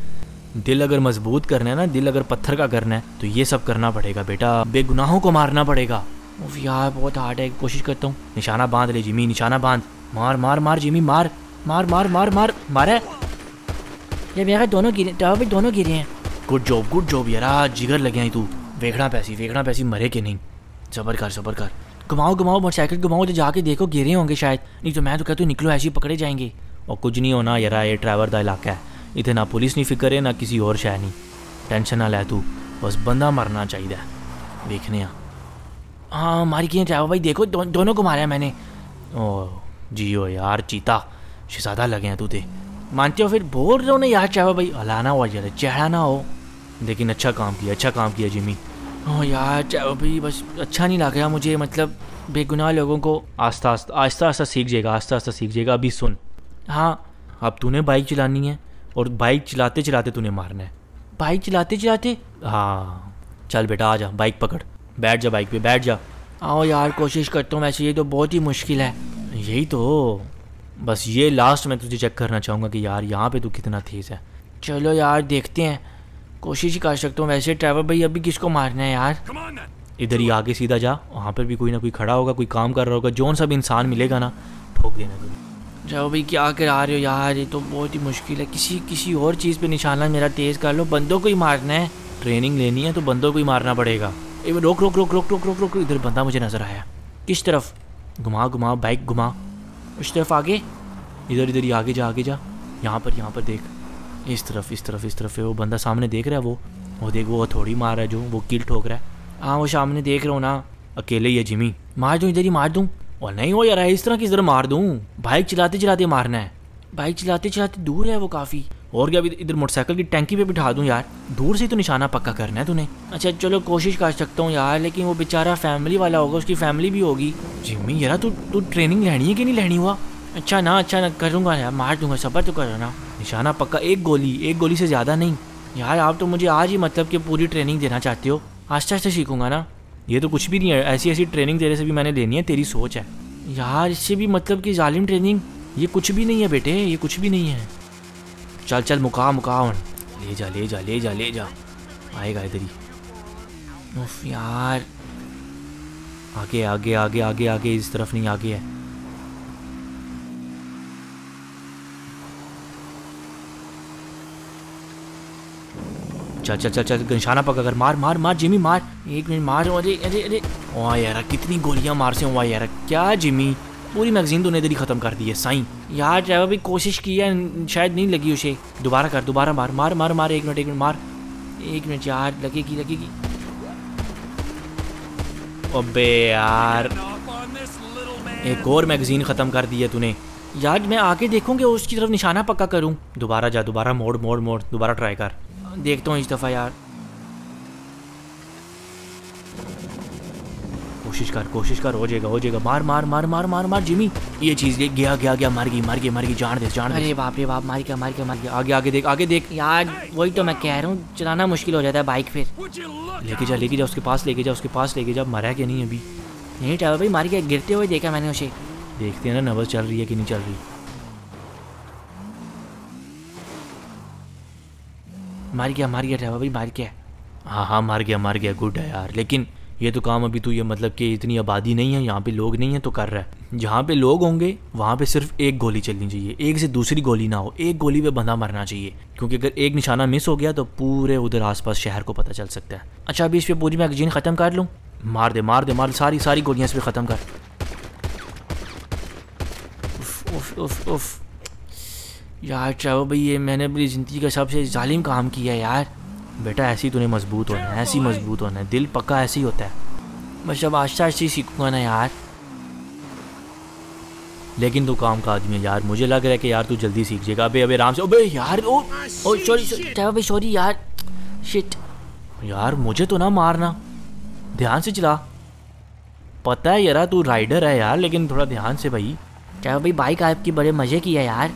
A: दिल अगर मजबूत करना है ना दिल अगर पत्थर का करना है तो ये सब करना पड़ेगा बेटा बेगुनाहों को मारना पड़ेगा उफ यार बहुत हार्ड है कोशिश करता हूँ निशाना बांध ले जिमी निशाना बांध मार मार मार जिमी मार मार मार मार मार मारे ये मेरा दोनों गिरे टावर दोनों गिरे हैं गुड जॉब गुड जॉब यार जिगर लगे तू वेखना पैसी वेखना पैसी मरे के नहीं सबर कर सबर कर घुमाओ घुमाओ मोटरसाइकिल घुमाओ तो जाके देखो गिरे होंगे शायद नहीं तो मैं तो कहता हूँ निकलो ऐसे ही पकड़े जाएंगे और कुछ नहीं होना यार ये ड्राइवर का इलाका है इतने ना पुलिस नहीं फिक्र है ना किसी और शायद नहीं टेंशन ना लै तू बस बंदा मरना चाहिए देखने हाँ मारी किए ड्राइवर भाई देखो दो, दोनों को मारे मैंने ओ जी ओ यार चीता शिजादा लगे हैं तू थे मानते हो फिर बोल रहे हो ना यार चाहे भाई हलाना हुआ जरा चेहरा ना हो लेकिन अच्छा काम किया अच्छा काम किया जिमी हाँ यार अभी बस अच्छा नहीं लग रहा मुझे मतलब बेगुनाह लोगों को आस्ता आस्ता आस्ता आस्ता सीख जाएगा आस्ता आस्ता सीख जाएगा अभी सुन हाँ अब तूने बाइक चलानी है और बाइक चलाते चलाते तूने मारना है बाइक चलाते चलाते हाँ चल बेटा आ जा बाइक पकड़ बैठ जा बाइक पे बैठ जा आओ यार कोशिश करता हूँ वैसे ये तो बहुत ही मुश्किल है यही तो बस ये लास्ट में तुझे चेक करना चाहूँगा कि यार यहाँ पे तू कितना तेज़ है चलो यार देखते हैं कोशिश ही कर सकता हूँ वैसे ट्रैवल भाई अभी किसको मारना है यार इधर ही आगे सीधा जा वहाँ पर भी कोई ना कोई खड़ा होगा कोई काम कर रहा होगा जोन सब इंसान मिलेगा ना ठोक देना तुम्हें जाओ भाई क्या आ रहे हो यार ये तो बहुत ही मुश्किल है किसी किसी और चीज़ पे निशाना मेरा तेज़ कर लो बंदों को ही मारना है ट्रेनिंग लेनी है तो बंदों को ही मारना पड़ेगा एक रोक रोक रोक रोक रोक रोक रोक इधर बंदा मुझे नज़र आया किस तरफ घुमा घुमा बाइक घुमा उस तरफ आगे इधर इधर ही आगे जा आगे जा यहाँ पर यहाँ पर देख इस तरफ इस तरफ इस तरफ वो बंदा सामने देख रहा है वो वो देख वो थोड़ी मार रहा है जो वो किल ठोक रहा है हाँ वो सामने देख रहा हूँ ना अकेले ही है जिमी मार दूँ इधर ही मार दूँ और नहीं हो यार इस तरह किस तरह मार दूँ बाइक चलाते चलाते मारना है बाइक चलाते चलाते दूर है वो काफ़ी और क्या अभी इधर मोटरसाइकिल की टैंकी पे बिठा दूँ यार दूर से तो निशाना पक्का करना है तूने अच्छा चलो कोशिश कर सकता हूँ यार लेकिन वो बेचारा फैमिली वाला होगा उसकी फैमिली भी होगी जिम्मी यार तू तू ट्रेनिंग लेनी है कि नहीं लेनी हुआ अच्छा ना अच्छा ना करूँगा यार मार दूंगा सबर तो करो ना निशाना पक्का एक गोली एक गोली से ज़्यादा नहीं यार आप तो मुझे आज ही मतलब कि पूरी ट्रेनिंग देना चाहते हो आस्ते आस्ते सीखूंगा ना ये तो कुछ भी नहीं है ऐसी ऐसी ट्रेनिंग तेरे से भी मैंने लेनी है तेरी सोच है यार इससे भी मतलब कि जालिम ट्रेनिंग ये कुछ भी नहीं है बेटे ये कुछ भी नहीं है चल चल मुका मुका ले जा ले जा ले जा ले जा आएगा इधर ही यार आगे आगे आगे आगे आगे इस तरफ नहीं आगे है चल चल चल चल निशाना पक अगर मार मार मार जिमी मार एक मिनट मार अरे अरे अरे वहाँ यार कितनी गोलियां मार से हुआ यार क्या जिमी पूरी मैगजीन तूने तेरी ख़त्म कर दी है साई यार ड्राइवर भी कोशिश की है शायद नहीं लगी उसे दोबारा कर दोबारा मार मार मार मार एक मिनट एक मिनट मार एक मिनट यार लगेगी लगेगी अबे यार एक और मैगजीन ख़त्म कर दी है तूने यार मैं आगे देखूंगे उसकी तरफ निशाना पक्का करूं दोबारा जा दोबारा मोड़ मोड़ मोड़ दोबारा ट्राई कर देखता हूँ इस दफ़ा यार कोशिश कर कोशिश कर हो जाएगा हो जाएगा मार मार मार मार मार मार जिमी ये चीज गया गया गया, गया मार गई मार गई मार गई जान दे जान अरे बाप रे बाप मार गया मार गया मार गया आगे आगे देख आगे देख यार वही तो मैं कह रहा हूँ चलाना मुश्किल हो जाता है बाइक फिर लेके जा लेके जा उसके पास लेके जा उसके पास लेके जा मरा क्या नहीं अभी नहीं ट्राइवर भाई मार गया गिरते हुए देखा मैंने उसे देखते हैं ना नवस चल रही है कि नहीं चल रही मार गया मार गया ड्राइवर भाई मार गया हाँ हाँ मार गया मार गया गुड है यार लेकिन ये तो काम अभी तो ये मतलब कि इतनी आबादी नहीं है यहाँ पे लोग नहीं है तो कर रहा है जहाँ पे लोग होंगे वहाँ पे सिर्फ एक गोली चलनी चाहिए एक से दूसरी गोली ना हो एक गोली पे बंदा मरना चाहिए क्योंकि अगर एक निशाना मिस हो गया तो पूरे उधर आसपास शहर को पता चल सकता है अच्छा अभी इस पर पूरी मैगजीन ख़त्म कर लूँ मार दे मार दे मार सारी सारी गोलियाँ इस पर ख़त्म कर उफ उफ उफ उफ यार चाहो भाई ये मैंने अपनी ज़िंदगी का सबसे जालिम काम किया है यार बेटा ऐसे ही तूने मजबूत होना है ऐसे ही मजबूत होना है दिल पक्का ऐसे ही होता है मैं अब आस्ता आस्ते सीखूंगा ना यार लेकिन तू काम का आदमी है यार मुझे लग रहा है कि यार तू जल्दी सीख जाएगा अबे अबे आराम से अबे यार ओ ओ सॉरी सॉरी सॉरी यार शिट यार मुझे तो ना मारना ध्यान से चला पता है यार तू राइडर है यार लेकिन थोड़ा ध्यान से भाई चाहे भाई बाइक आपकी बड़े मज़े की है यार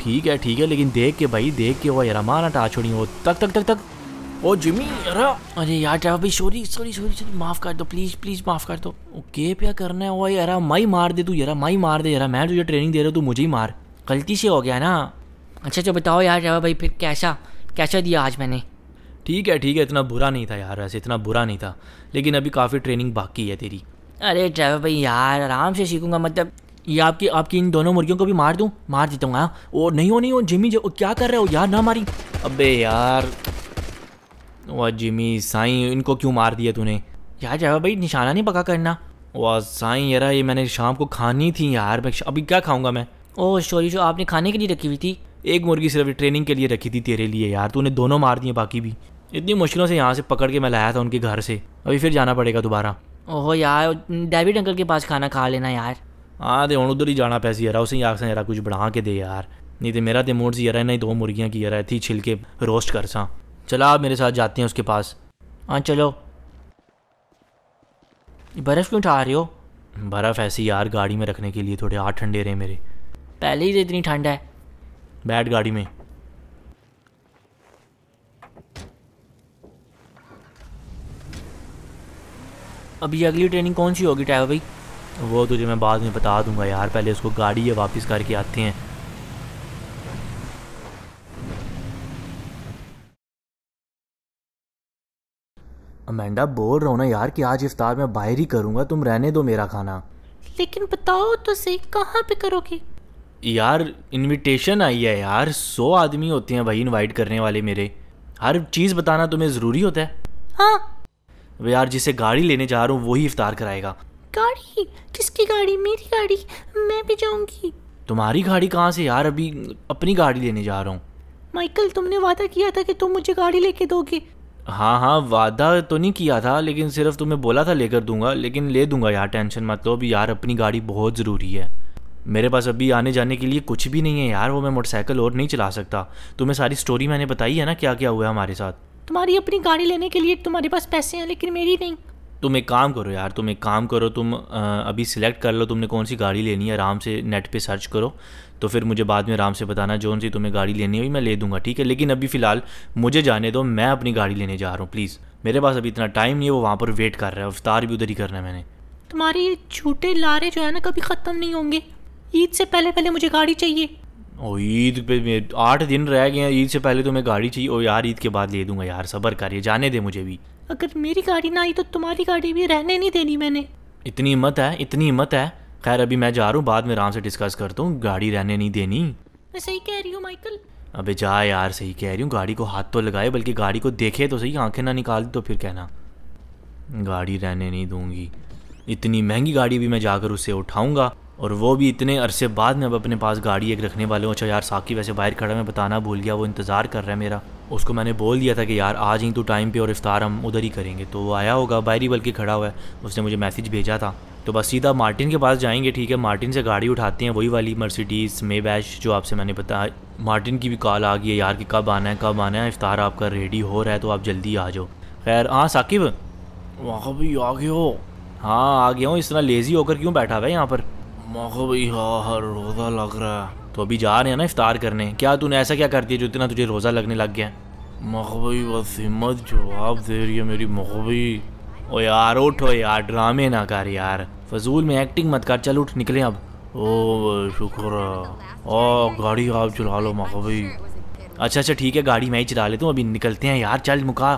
A: ठीक है ठीक है लेकिन देख के भाई देख के वो यार मारा टा छोड़ी वो तक तक तक तक ओ जिमी अरे अरे यार ड्राइवर भाई सॉरी सॉरी सॉरी सॉरी माफ़ कर दो प्लीज़ प्लीज़ माफ़ कर दो ओके क्या करना है वो यार माई मार दे तू यार माई मार दे यार मैं तुझे ट्रेनिंग दे रहा हूँ तू मुझे ही मार गलती से हो गया ना अच्छा अच्छा बताओ यार ड्राइवर भाई फिर कैसा कैसा दिया आज मैंने ठीक है ठीक है इतना बुरा नहीं था यार वैसे इतना बुरा नहीं था लेकिन अभी काफ़ी ट्रेनिंग बाकी है तेरी अरे ड्राइवर भाई यार आराम से सीखूंगा मतलब ये आपकी आपकी इन दोनों मुर्गियों को भी मार दूँ मार देता हूँ हाँ ओ नहीं हो नहीं हो जिमी जो क्या कर रहे हो यार ना मारी अबे यार वाह जिमी साईं इनको क्यों मार दिया तूने यार जावा भाई निशाना नहीं पका करना वाह साईं यार ये मैंने शाम को खानी थी यार मैं अभी क्या खाऊंगा मैं ओह सॉरी जो आपने खाने के लिए रखी हुई थी एक मुर्गी सिर्फ ट्रेनिंग के लिए रखी थी तेरे लिए यार तूने दोनों मार दिए बाकी भी इतनी मुश्किलों से यहाँ से पकड़ के मैं लाया था उनके घर से अभी फिर जाना पड़ेगा दोबारा ओहो यार डेविड अंकल के पास खाना खा लेना यार हाँ तो हूँ उधर ही जाना पैसे यार उसे ਹੀ ਆਖਸਾਂ कुछ ਕੁਝ के दे यार नहीं तो मेरा तो मोड सी यार नहीं दो मुर्गियाँ की यार थी छिलके रोस्ट कर सा चला आप मेरे साथ जाते हैं उसके पास हाँ चलो बर्फ़ क्यों ठा रहे हो बर्फ़ ऐसी यार गाड़ी में रखने के लिए थोड़े हाथ ठंडे रहे मेरे पहले ही तो इतनी ठंड है बैठ गाड़ी में अभी अगली ट्रेनिंग कौन सी होगी टाइगर भाई वो तुझे मैं बाद में बता दूंगा यार पहले उसको गाड़ी ये वापस करके आते हैं अमेंडा बोल रहा हूँ ना यार कि आज इफ्तार में बाहर ही करूंगा तुम रहने दो मेरा खाना लेकिन बताओ तो सही कहाँ पे करोगे यार इनविटेशन आई है यार सौ आदमी होते हैं भाई इनवाइट करने वाले मेरे हर चीज़ बताना तुम्हें ज़रूरी होता है हाँ यार जिसे गाड़ी लेने जा रहा हूँ वही इफ्तार कराएगा गाड़ी किसकी गाड़ी मेरी गाड़ी मैं भी जाऊंगी तुम्हारी गाड़ी कहाँ से यार अभी अपनी गाड़ी लेने जा रहा हूँ माइकल तुमने वादा किया था कि तुम मुझे गाड़ी लेके दोगे हाँ हाँ वादा तो नहीं किया था लेकिन सिर्फ तुम्हें बोला था लेकर दूंगा लेकिन ले दूंगा यार टेंशन मत लो अभी यार अपनी गाड़ी बहुत ज़रूरी है मेरे पास अभी आने जाने के लिए कुछ भी नहीं है यार वो मैं मोटरसाइकिल और नहीं चला सकता तुम्हें सारी स्टोरी मैंने बताई है ना क्या क्या हुआ हमारे साथ तुम्हारी अपनी गाड़ी लेने के लिए तुम्हारे पास पैसे हैं लेकिन मेरी नहीं तुम एक काम करो यार तुम एक काम करो तुम अभी सिलेक्ट कर लो तुमने कौन सी गाड़ी लेनी है आराम से नेट पे सर्च करो तो फिर मुझे बाद में आराम से बताना जो सी तुम्हें गाड़ी लेनी हुई मैं ले दूंगा ठीक है लेकिन अभी फ़िलहाल मुझे जाने दो मैं अपनी गाड़ी लेने जा रहा हूँ प्लीज़ मेरे पास अभी इतना टाइम नहीं है वो वहाँ पर वेट कर रहा है अवतार भी उधर ही करना है मैंने तुम्हारे ये झूठे लारे जो है ना कभी ख़त्म नहीं होंगे ईद से पहले पहले मुझे गाड़ी चाहिए ओ ईद पे आठ दिन रह गए हैं ईद से पहले तो मैं गाड़ी चाहिए ओ यार ईद के बाद ले दूंगा यार सबर करिए जाने दे मुझे भी अगर मेरी गाड़ी ना आई तो तुम्हारी गाड़ी भी रहने नहीं देनी मैंने इतनी हिम्मत है इतनी हिम्मत है खैर अभी मैं जा रहा हूँ बाद में आराम से डिस्कस करता हूँ गाड़ी रहने नहीं देनी मैं सही कह रही हूँ माइकल अबे जा यार सही कह रही हूँ गाड़ी को हाथ तो लगाए बल्कि गाड़ी को देखे तो सही आंखें ना निकाल तो फिर कहना गाड़ी रहने नहीं दूंगी इतनी महंगी गाड़ी भी मैं जाकर उसे उठाऊंगा और वो भी इतने अरसे बाद में अब अपने पास गाड़ी एक रखने वाले हूँ अच्छा यार साकी वैसे बाहर खड़ा मैं बताना भूल गया वो इंतज़ार कर रहा है मेरा उसको मैंने बोल दिया था कि यार आज ही तो टाइम पे और इफ्तार हम उधर ही करेंगे तो वो आया होगा बाहर ही बल्कि खड़ा हुआ है उसने मुझे मैसेज भेजा था तो बस सीधा मार्टिन के पास जाएंगे ठीक है मार्टिन से गाड़ी उठाते हैं वही वाली मर्सिडीज़ मे बैश जो आपसे मैंने बताया मार्टिन की भी कॉल आ गई है यार कि कब आना है कब आना है इफ्तार आपका रेडी हो रहा है तो आप जल्दी आ जाओ खैर हाँ साकिब वहाँ भी आ गए हो हाँ आ गया हूँ इस तरह लेज़ी होकर क्यों बैठा हुआ है यहाँ पर मौका भाई हाँ हर रोज़ा लग रहा है तो अभी जा रहे हैं ना इफ्तार करने क्या तूने ऐसा क्या कर दिया जो इतना तुझे रोज़ा लगने लग गया मखबई बस हिम्मत जवाब दे रही है मेरी मखबई ओ यार उठो यार ड्रामे ना कर यार फजूल में एक्टिंग मत कर चल उठ निकले अब ओ शुक्र ओ गाड़ी आप चला लो मखबई अच्छा अच्छा ठीक है गाड़ी मैं ही चला लेता हूँ अभी निकलते हैं यार चल मुका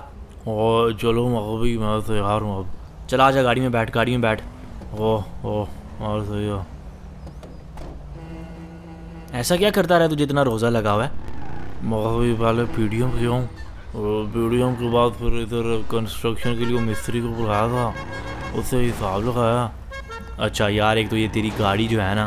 A: ओ चलो मखबई मैं तो यार हूँ अब चला जा गाड़ी में बैठ गाड़ी में बैठ ओह ओह और सही है ऐसा क्या करता रहा तू जितना रोज़ा लगा हुआ है मगर पहले पी डी एम किया हूँ और पी डी एम के बाद फिर इधर कंस्ट्रक्शन के लिए मिस्त्री को बुलाया था उससे हिसाब लगाया अच्छा यार एक तो ये तेरी गाड़ी जो है ना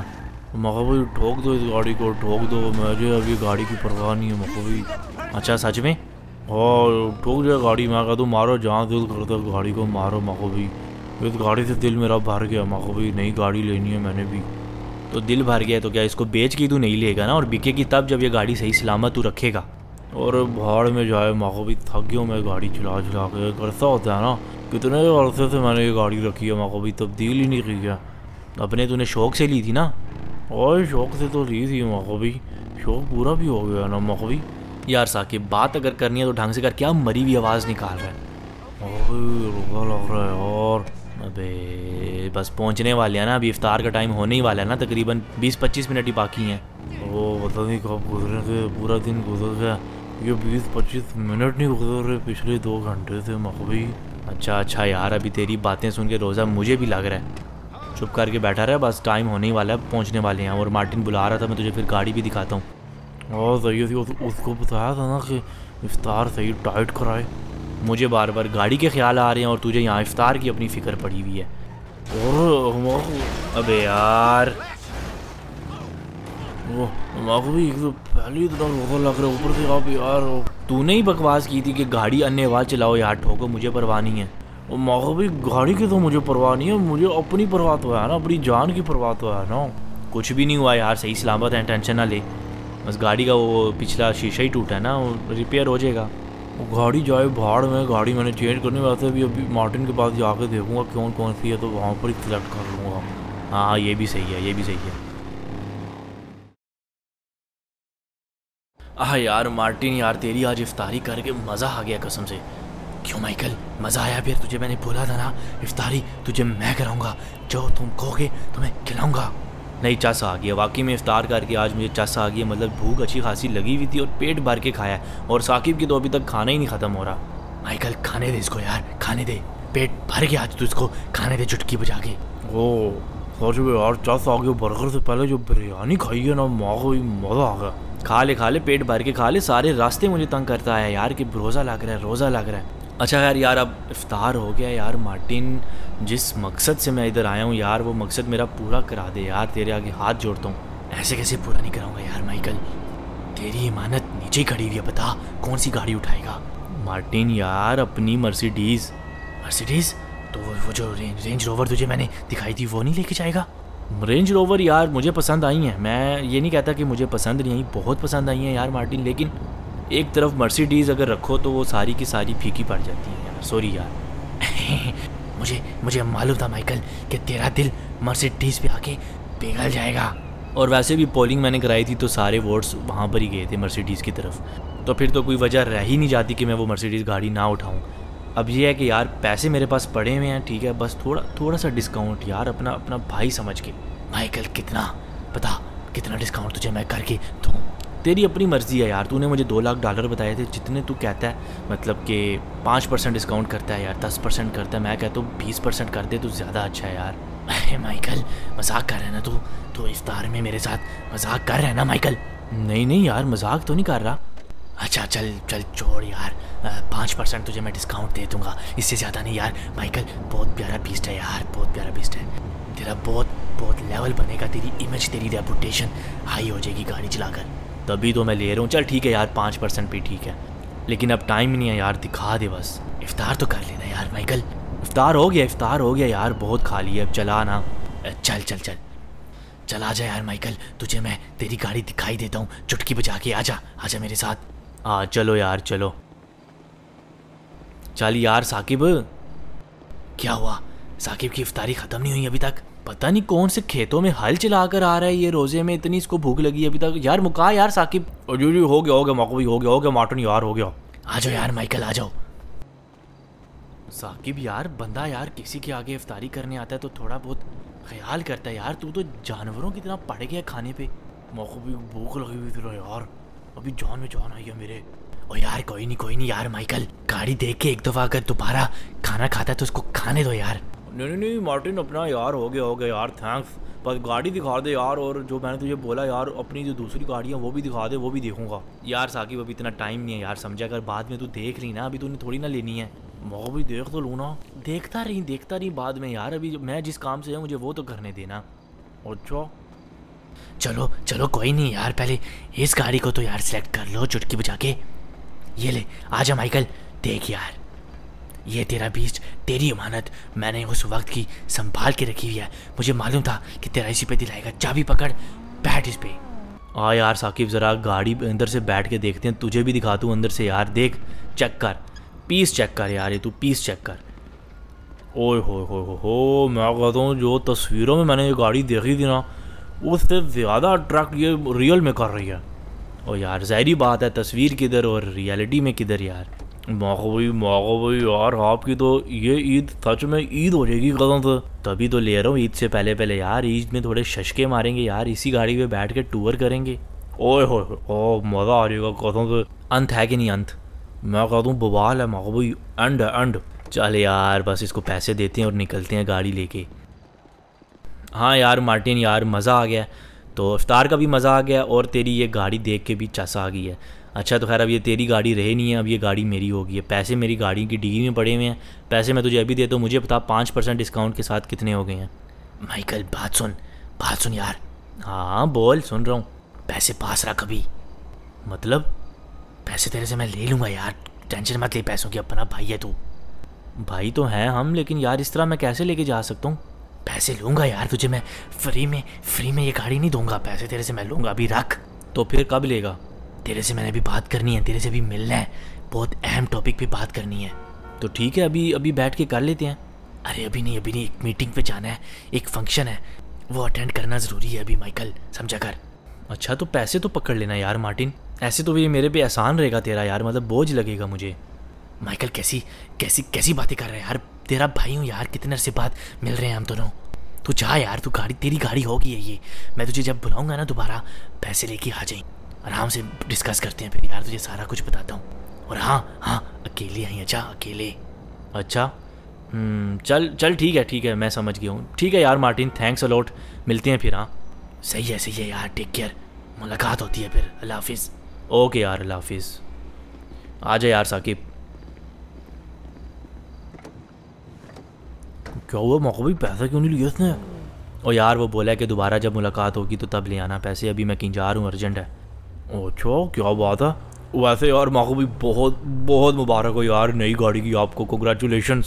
A: मगर भाई ठोक दो इस गाड़ी को ठोक दो मुझे अभी गाड़ी की परवाह नहीं है मगर भाई अच्छा सच में और हाँ, ठोक जाए गाड़ी मैं कह दूँ मारो जहाँ दिल करता गाड़ी को मारो मगर इस गाड़ी से दिल मेरा भर गया मगर भाई नई गाड़ी लेनी है मैंने भी तो दिल भर गया तो क्या इसको बेच के तू नहीं लेगा ना और बिकेगी तब जब ये गाड़ी सही सलामत तू रखेगा और भाड़ में जो है भी थक गया मैं गाड़ी चला चला के अर्सा होता है ना कितने अरसे से मैंने ये गाड़ी रखी है माँ को भी तब्दील ही नहीं की है अपने तूने शौक से ली थी ना और शौक से तो ली थी माँ को भी शौक पूरा भी हो गया ना माखो भी यार साकिब बात अगर करनी है तो ढंग से कर क्या मरी हुई आवाज़ निकाल रहा है लग रहा है और अबे बस पहुंचने वाले हैं ना अभी इफ्तार का टाइम होने ही वाला है ना तकरीबन 20-25 मिनट ही बाकी हैं वो पता नहीं कब गुजर गए पूरा दिन गुजर गया ये 20-25 मिनट नहीं गुजर रहे पिछले दो घंटे से मखबी अच्छा अच्छा यार अभी तेरी बातें सुन के रोज़ा मुझे भी लग रहा है चुप करके बैठा रहा है बस टाइम होने ही वाला है पहुँचने वाले हैं और मार्टिन बुला रहा था मैं तुझे फिर गाड़ी भी दिखाता हूँ और हाँ, सही उसको बताया था ना कि इफ्तार सही टाइट कराए मुझे बार बार गाड़ी के ख्याल आ रहे हैं और तुझे यहाँ इफ्तार की अपनी फ़िक्र पड़ी हुई है अबे यार तो, तो लग रहा ऊपर से आप यार तूने ही बकवास की थी कि गाड़ी अन्य आवाज़ चलाओ यार ठोको मुझे परवाह नहीं है और भी गाड़ी की तो मुझे परवाह नहीं है मुझे अपनी परवाह तो है ना अपनी जान की परवाह तो है ना कुछ भी नहीं हुआ यार सही सलामत है टेंशन ना ले बस गाड़ी का वो पिछला शीशा ही टूटा है ना रिपेयर हो जाएगा गाड़ी जाए भाड़ में गाड़ी मैंने चेंज करनी वैसे भी अभी मार्टिन के पास जाके देखूंगा कौन कौन सी है तो वहाँ पर ही सिलेक्ट कर लूँगा हाँ ये भी सही है ये भी सही है आह यार मार्टिन यार तेरी आज इफ्तारी करके मज़ा आ गया कसम से क्यों माइकल मज़ा आया फिर तुझे मैंने बोला था ना इफ्तारी तुझे मैं कराऊंगा जो तुम कहोगे तो मैं खिलाऊंगा नहीं चस आ गया वाकई में इफ्तार करके आज मुझे चस आ गया मतलब भूख अच्छी खासी लगी हुई थी और पेट भर के खाया और साकिब की तो अभी तक खाना ही नहीं ख़त्म हो रहा माइकल खाने दे इसको यार खाने दे पेट भर गया आज तो इसको खाने दे चुटकी बजा के ओ सच यार चस आ गया बर्गर से पहले जो बिरयानी खाई है ना माँ को मज़ा आ गया खा ले खा ले पेट भर के खा ले सारे रास्ते मुझे तंग करता है यार कि रोज़ा लग रहा है रोज़ा लग रहा है अच्छा यार यार अब इफ्तार हो गया यार मार्टिन जिस मकसद से मैं इधर आया हूँ यार वो मकसद मेरा पूरा करा दे यार तेरे आगे हाथ जोड़ता हूँ ऐसे कैसे पूरा नहीं कराऊंगा यार माइकल तेरी इमानत नीचे खड़ी हुई है बता कौन सी गाड़ी उठाएगा मार्टिन यार अपनी मर्सिडीज़ मर्सिडीज़ तो वो वो जो रेंज रेंज रोवर तुझे मैंने दिखाई थी वो नहीं लेके जाएगा रेंज रोवर यार मुझे पसंद आई है मैं ये नहीं कहता कि मुझे पसंद नहीं आई बहुत पसंद आई है यार मार्टिन लेकिन एक तरफ मर्सिडीज़ अगर रखो तो वो सारी की सारी फीकी पड़ जाती है यार सॉरी यार मुझे मुझे मालूम था माइकल कि तेरा दिल मर्सिडीज़ पे आके पिघल जाएगा और वैसे भी पोलिंग मैंने कराई थी तो सारे वोट्स वहाँ पर ही गए थे मर्सिडीज़ की तरफ तो फिर तो कोई वजह रह ही नहीं जाती कि मैं वो मर्सिडीज़ गाड़ी ना उठाऊँ अब ये है कि यार पैसे मेरे पास पड़े हुए हैं ठीक है बस थोड़ा थोड़ा सा डिस्काउंट यार अपना अपना भाई समझ के माइकल कितना पता कितना डिस्काउंट तुझे मैं करके दूँ तेरी अपनी मर्ज़ी है यार तूने मुझे दो लाख डॉलर बताए थे जितने तू कहता है मतलब कि पाँच परसेंट डिस्काउंट करता है यार दस परसेंट करता है मैं कहता हूँ बीस परसेंट कर दे तो ज़्यादा अच्छा है यार अरे माइकल मजाक कर रहा है ना तू तो इफ्तार में मेरे साथ मजाक कर रहा है ना माइकल नहीं नहीं यार मजाक तो नहीं कर रहा अच्छा चल चल छोड़ यार पाँच परसेंट तुझे मैं डिस्काउंट दे दूँगा इससे ज़्यादा नहीं यार माइकल बहुत प्यारा बीस्ट है यार बहुत प्यारा बीस्ट है तेरा बहुत बहुत लेवल बनेगा तेरी इमेज तेरी रेपुटेशन हाई हो जाएगी गाड़ी चलाकर तभी तो मैं ले रहा हूँ चल ठीक है यार पाँच परसेंट भी ठीक है लेकिन अब टाइम नहीं है यार दिखा दे बस इफ्तार तो कर लेना यार माइकल इफ्तार हो गया इफ्तार हो गया यार बहुत खाली है अब चला ना चल चल चल चला जा यार माइकल तुझे मैं तेरी गाड़ी दिखाई देता हूँ चुटकी बजा के आ जा आ जा मेरे साथ हाँ चलो यार चलो चल यार साकिब क्या हुआ साकिब की इफ्तारी ख़त्म नहीं हुई अभी तक पता नहीं कौन से खेतों में हल चला कर आ रहा है ये रोजे में इतनी इसको भूख लगी है अभी तक यार मुका यार साकिब जो जो हो गया हो गया मौकवी हो गया हो गया मार्टन यार हो गया आ जाओ यार माइकल आ जाओ साकिब यार बंदा यार किसी के आगे इफ्तारी करने आता है तो थोड़ा बहुत ख्याल करता है यार तू तो जानवरों की तरह पड़ गया खाने पे मौको भी भूख लगी हुई थी यार अभी जान में जान आई है मेरे ओ यार कोई नहीं कोई नहीं यार माइकल गाड़ी देख के एक दफ़ा अगर दोबारा खाना खाता है तो उसको खाने दो यार नहीं नहीं नहीं मार्टिन अपना यार हो गया हो गया यार थैंक्स बस गाड़ी दिखा दे यार और जो मैंने तुझे बोला यार अपनी जो दूसरी गाड़ी है वो भी दिखा दे वो भी देखूंगा यार साकिब अभी इतना टाइम नहीं है यार समझा कर बाद में तू देख ली ना अभी तूने थोड़ी ना लेनी है मैं भी देख तो लूँ ना देखता रही देखता रही बाद में यार अभी मैं जिस काम से है मुझे वो तो करने देना अच्छा चलो चलो कोई नहीं यार पहले इस गाड़ी को तो यार सेलेक्ट कर लो चुटकी बजा के ये ले आ जा माइकल देख यार ये तेरा बीज तेरी अमानत मैंने उस वक्त की संभाल के रखी हुई है मुझे मालूम था कि तेरा इसी पे दिलाएगा चाबी पकड़ बैठ इस पे हाँ यार साकिब ज़रा गाड़ी अंदर से बैठ के देखते हैं तुझे भी दिखा तू अंदर से यार देख चेक कर पीस चेक कर यार ये तू पीस चेक कर ओ हो हो हो हो मैं कहता हूँ जो तस्वीरों में मैंने ये गाड़ी देखी थी ना उससे ज़्यादा ट्रक ये रियल में कर रही है ओ यार जहरी बात है तस्वीर किधर और रियलिटी में किधर यार माखो भाई भाई यार आपकी तो ये ईद सच में ईद हो जाएगी कदम से तभी तो ले रहा हूँ ईद से पहले पहले यार ईद में थोड़े शशके मारेंगे यार इसी गाड़ी पे बैठ के टूर करेंगे ओए हो ओ मज़ा आ जाएगा कदम से अंत है कि नहीं अंत मैं कह दूँ बवाल है माखो भाई अंड है अंड चल यार बस इसको पैसे देते हैं और निकलते हैं गाड़ी लेके हाँ यार मार्टिन यार मज़ा आ गया तो इफ्तार का भी मज़ा आ गया और तेरी ये गाड़ी देख के भी चसा आ गई है अच्छा तो खैर अब ये तेरी गाड़ी रहे नहीं है अब ये गाड़ी मेरी होगी है पैसे मेरी गाड़ी की डिग्री में पड़े हुए हैं पैसे मैं तुझे अभी देता तो हूँ मुझे बता पाँच परसेंट डिस्काउंट के साथ कितने हो गए हैं माइकल बात सुन बात सुन यार हाँ बोल सुन रहा हूँ पैसे पास रख अभी मतलब पैसे तेरे से मैं ले लूँगा यार टेंशन मत ले पैसों की अपना भाई है तू भाई तो हैं हम लेकिन यार इस तरह मैं कैसे लेके जा सकता हूँ पैसे लूँगा यार तुझे मैं फ्री में फ्री में ये गाड़ी नहीं दूंगा पैसे तेरे से मैं लूँगा अभी रख तो फिर कब लेगा तेरे से मैंने अभी बात करनी है तेरे से भी मिलना है बहुत अहम टॉपिक पे बात करनी है तो ठीक है अभी अभी बैठ के कर लेते हैं अरे अभी नहीं अभी नहीं एक मीटिंग पे जाना है एक फंक्शन है वो अटेंड करना ज़रूरी है अभी माइकल समझा कर अच्छा तो पैसे तो पकड़ लेना यार मार्टिन ऐसे तो भी मेरे पे आसान रहेगा तेरा यार मतलब बोझ लगेगा मुझे माइकल कैसी कैसी कैसी बातें कर रहे हैं यार तेरा भाई हूँ यार कितने से बात मिल रहे हैं हम दोनों तू जा यार तू गाड़ी तेरी गाड़ी होगी है ये मैं तुझे जब बुलाऊंगा ना दोबारा पैसे लेके आ जाएंगे आराम से डिस्कस करते हैं फिर यार तुझे सारा कुछ बताता हूँ और हाँ हाँ अकेले हैं अच्छा अकेले अच्छा हम्म, चल चल ठीक है ठीक है मैं समझ गया हूँ ठीक है यार मार्टिन थैंक्स अलॉट मिलते हैं फिर हाँ सही है सही है यार टेक केयर मुलाकात होती है फिर अल्लाह हाफिज़ ओके यार अल्लाह हाफिज़ आ जाए यार साकिब क्या हुआ मौका भी पैसा क्यों नहीं लिया उसने और यार वो बोला है कि दोबारा जब मुलाकात होगी तो तब ले आना पैसे अभी मैं कहीं जा रहा हूँ अर्जेंट है अच्छा क्या बात है वैसे यार माँ को भी बहुत बहुत मुबारक हो यार नई गाड़ी की आपको कंग्रेचुलेशन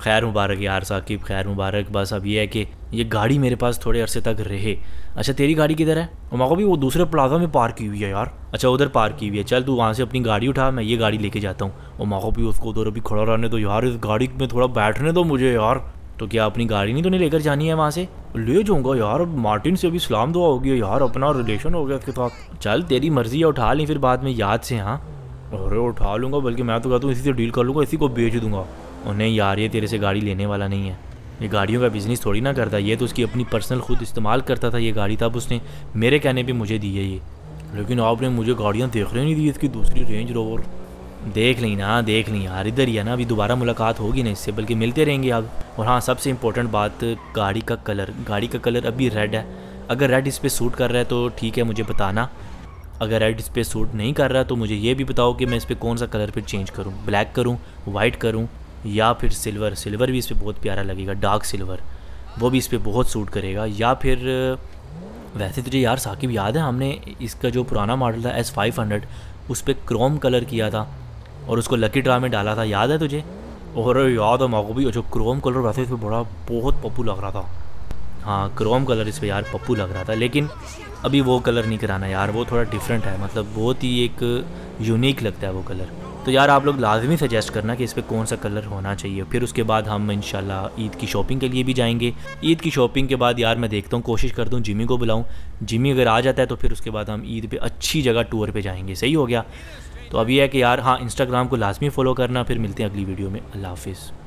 A: खैर मुबारक यार साकिब खैर मुबारक बस अब ये है कि ये गाड़ी मेरे पास थोड़े अरसे तक रहे अच्छा तेरी गाड़ी किधर है माँ को भी वो दूसरे प्लाजा में पार्क की हुई है यार अच्छा उधर पार्क की हुई है चल तू वहाँ से अपनी गाड़ी उठा मैं ये गाड़ी लेके जाता हूँ और माँ को भी उसको उधर अभी खड़ा रहने दो यार इस गाड़ी में थोड़ा बैठने दो मुझे यार तो क्या अपनी गाड़ी नहीं तो नहीं लेकर जानी है वहाँ से ले जाऊँगा यार मार्टिन से भी सलाम दुआ होगी यार अपना रिलेशन हो गया उसके साथ चल तेरी मर्जी है उठा ली फिर बाद में याद से हाँ अरे उठा लूँगा बल्कि मैं तो कहता हूँ इसी से डील कर लूँगा इसी को बेच दूँगा उन्हें यार ये तेरे से गाड़ी लेने वाला नहीं है ये गाड़ियों का बिज़नेस थोड़ी ना करता ये तो उसकी अपनी पर्सनल खुद इस्तेमाल करता था ये गाड़ी तब उसने मेरे कहने पर मुझे दी है ये लेकिन आपने मुझे गाड़ियाँ देख रहे नहीं दी इसकी दूसरी रेंज रोवर देख ली ना देख ली यार इधर ही है ना अभी दोबारा मुलाकात होगी ना इससे बल्कि मिलते रहेंगे अब और हाँ सबसे इम्पोर्टेंट बात गाड़ी का कलर गाड़ी का कलर अभी रेड है अगर रेड इस पर सूट कर रहा है तो ठीक है मुझे बताना अगर रेड इस पर सूट नहीं कर रहा तो मुझे ये भी बताओ कि मैं इस पर कौन सा कलर फिर चेंज करूँ ब्लैक करूँ वाइट करूँ या फिर सिल्वर सिल्वर भी इस पर बहुत प्यारा लगेगा डार्क सिल्वर वो भी इस पर बहुत सूट करेगा या फिर वैसे तुझे यार साकिब याद है हमने इसका जो पुराना मॉडल था एस फाइव हंड्रेड उस पर क्रोम कलर किया था और उसको लकी ड्रा में डाला था याद है तुझे और याद है माको भी जो क्रोम कलर वैसे इस पर बड़ा बहुत पप्पू लग रहा था हाँ क्रोम कलर इस पर यार पप्पू लग रहा था लेकिन अभी वो कलर नहीं कराना यार वो थोड़ा डिफरेंट है मतलब बहुत ही एक यूनिक लगता है वो कलर तो यार आप लोग लाजमी सजेस्ट करना कि इस पर कौन सा कलर होना चाहिए फिर उसके बाद हम इन ईद की शॉपिंग के लिए भी जाएंगे ईद की शॉपिंग के बाद यार मैं देखता हूँ कोशिश करता हूँ जिमी को बुलाऊँ जिमी अगर आ जाता है तो फिर उसके बाद हम ईद पे अच्छी जगह टूर पे जाएंगे सही हो गया तो अब यह है कि यार हाँ इंस्टाग्राम को लाजमी फॉलो करना फिर मिलते हैं अगली वीडियो में अल्लाह हाफिज़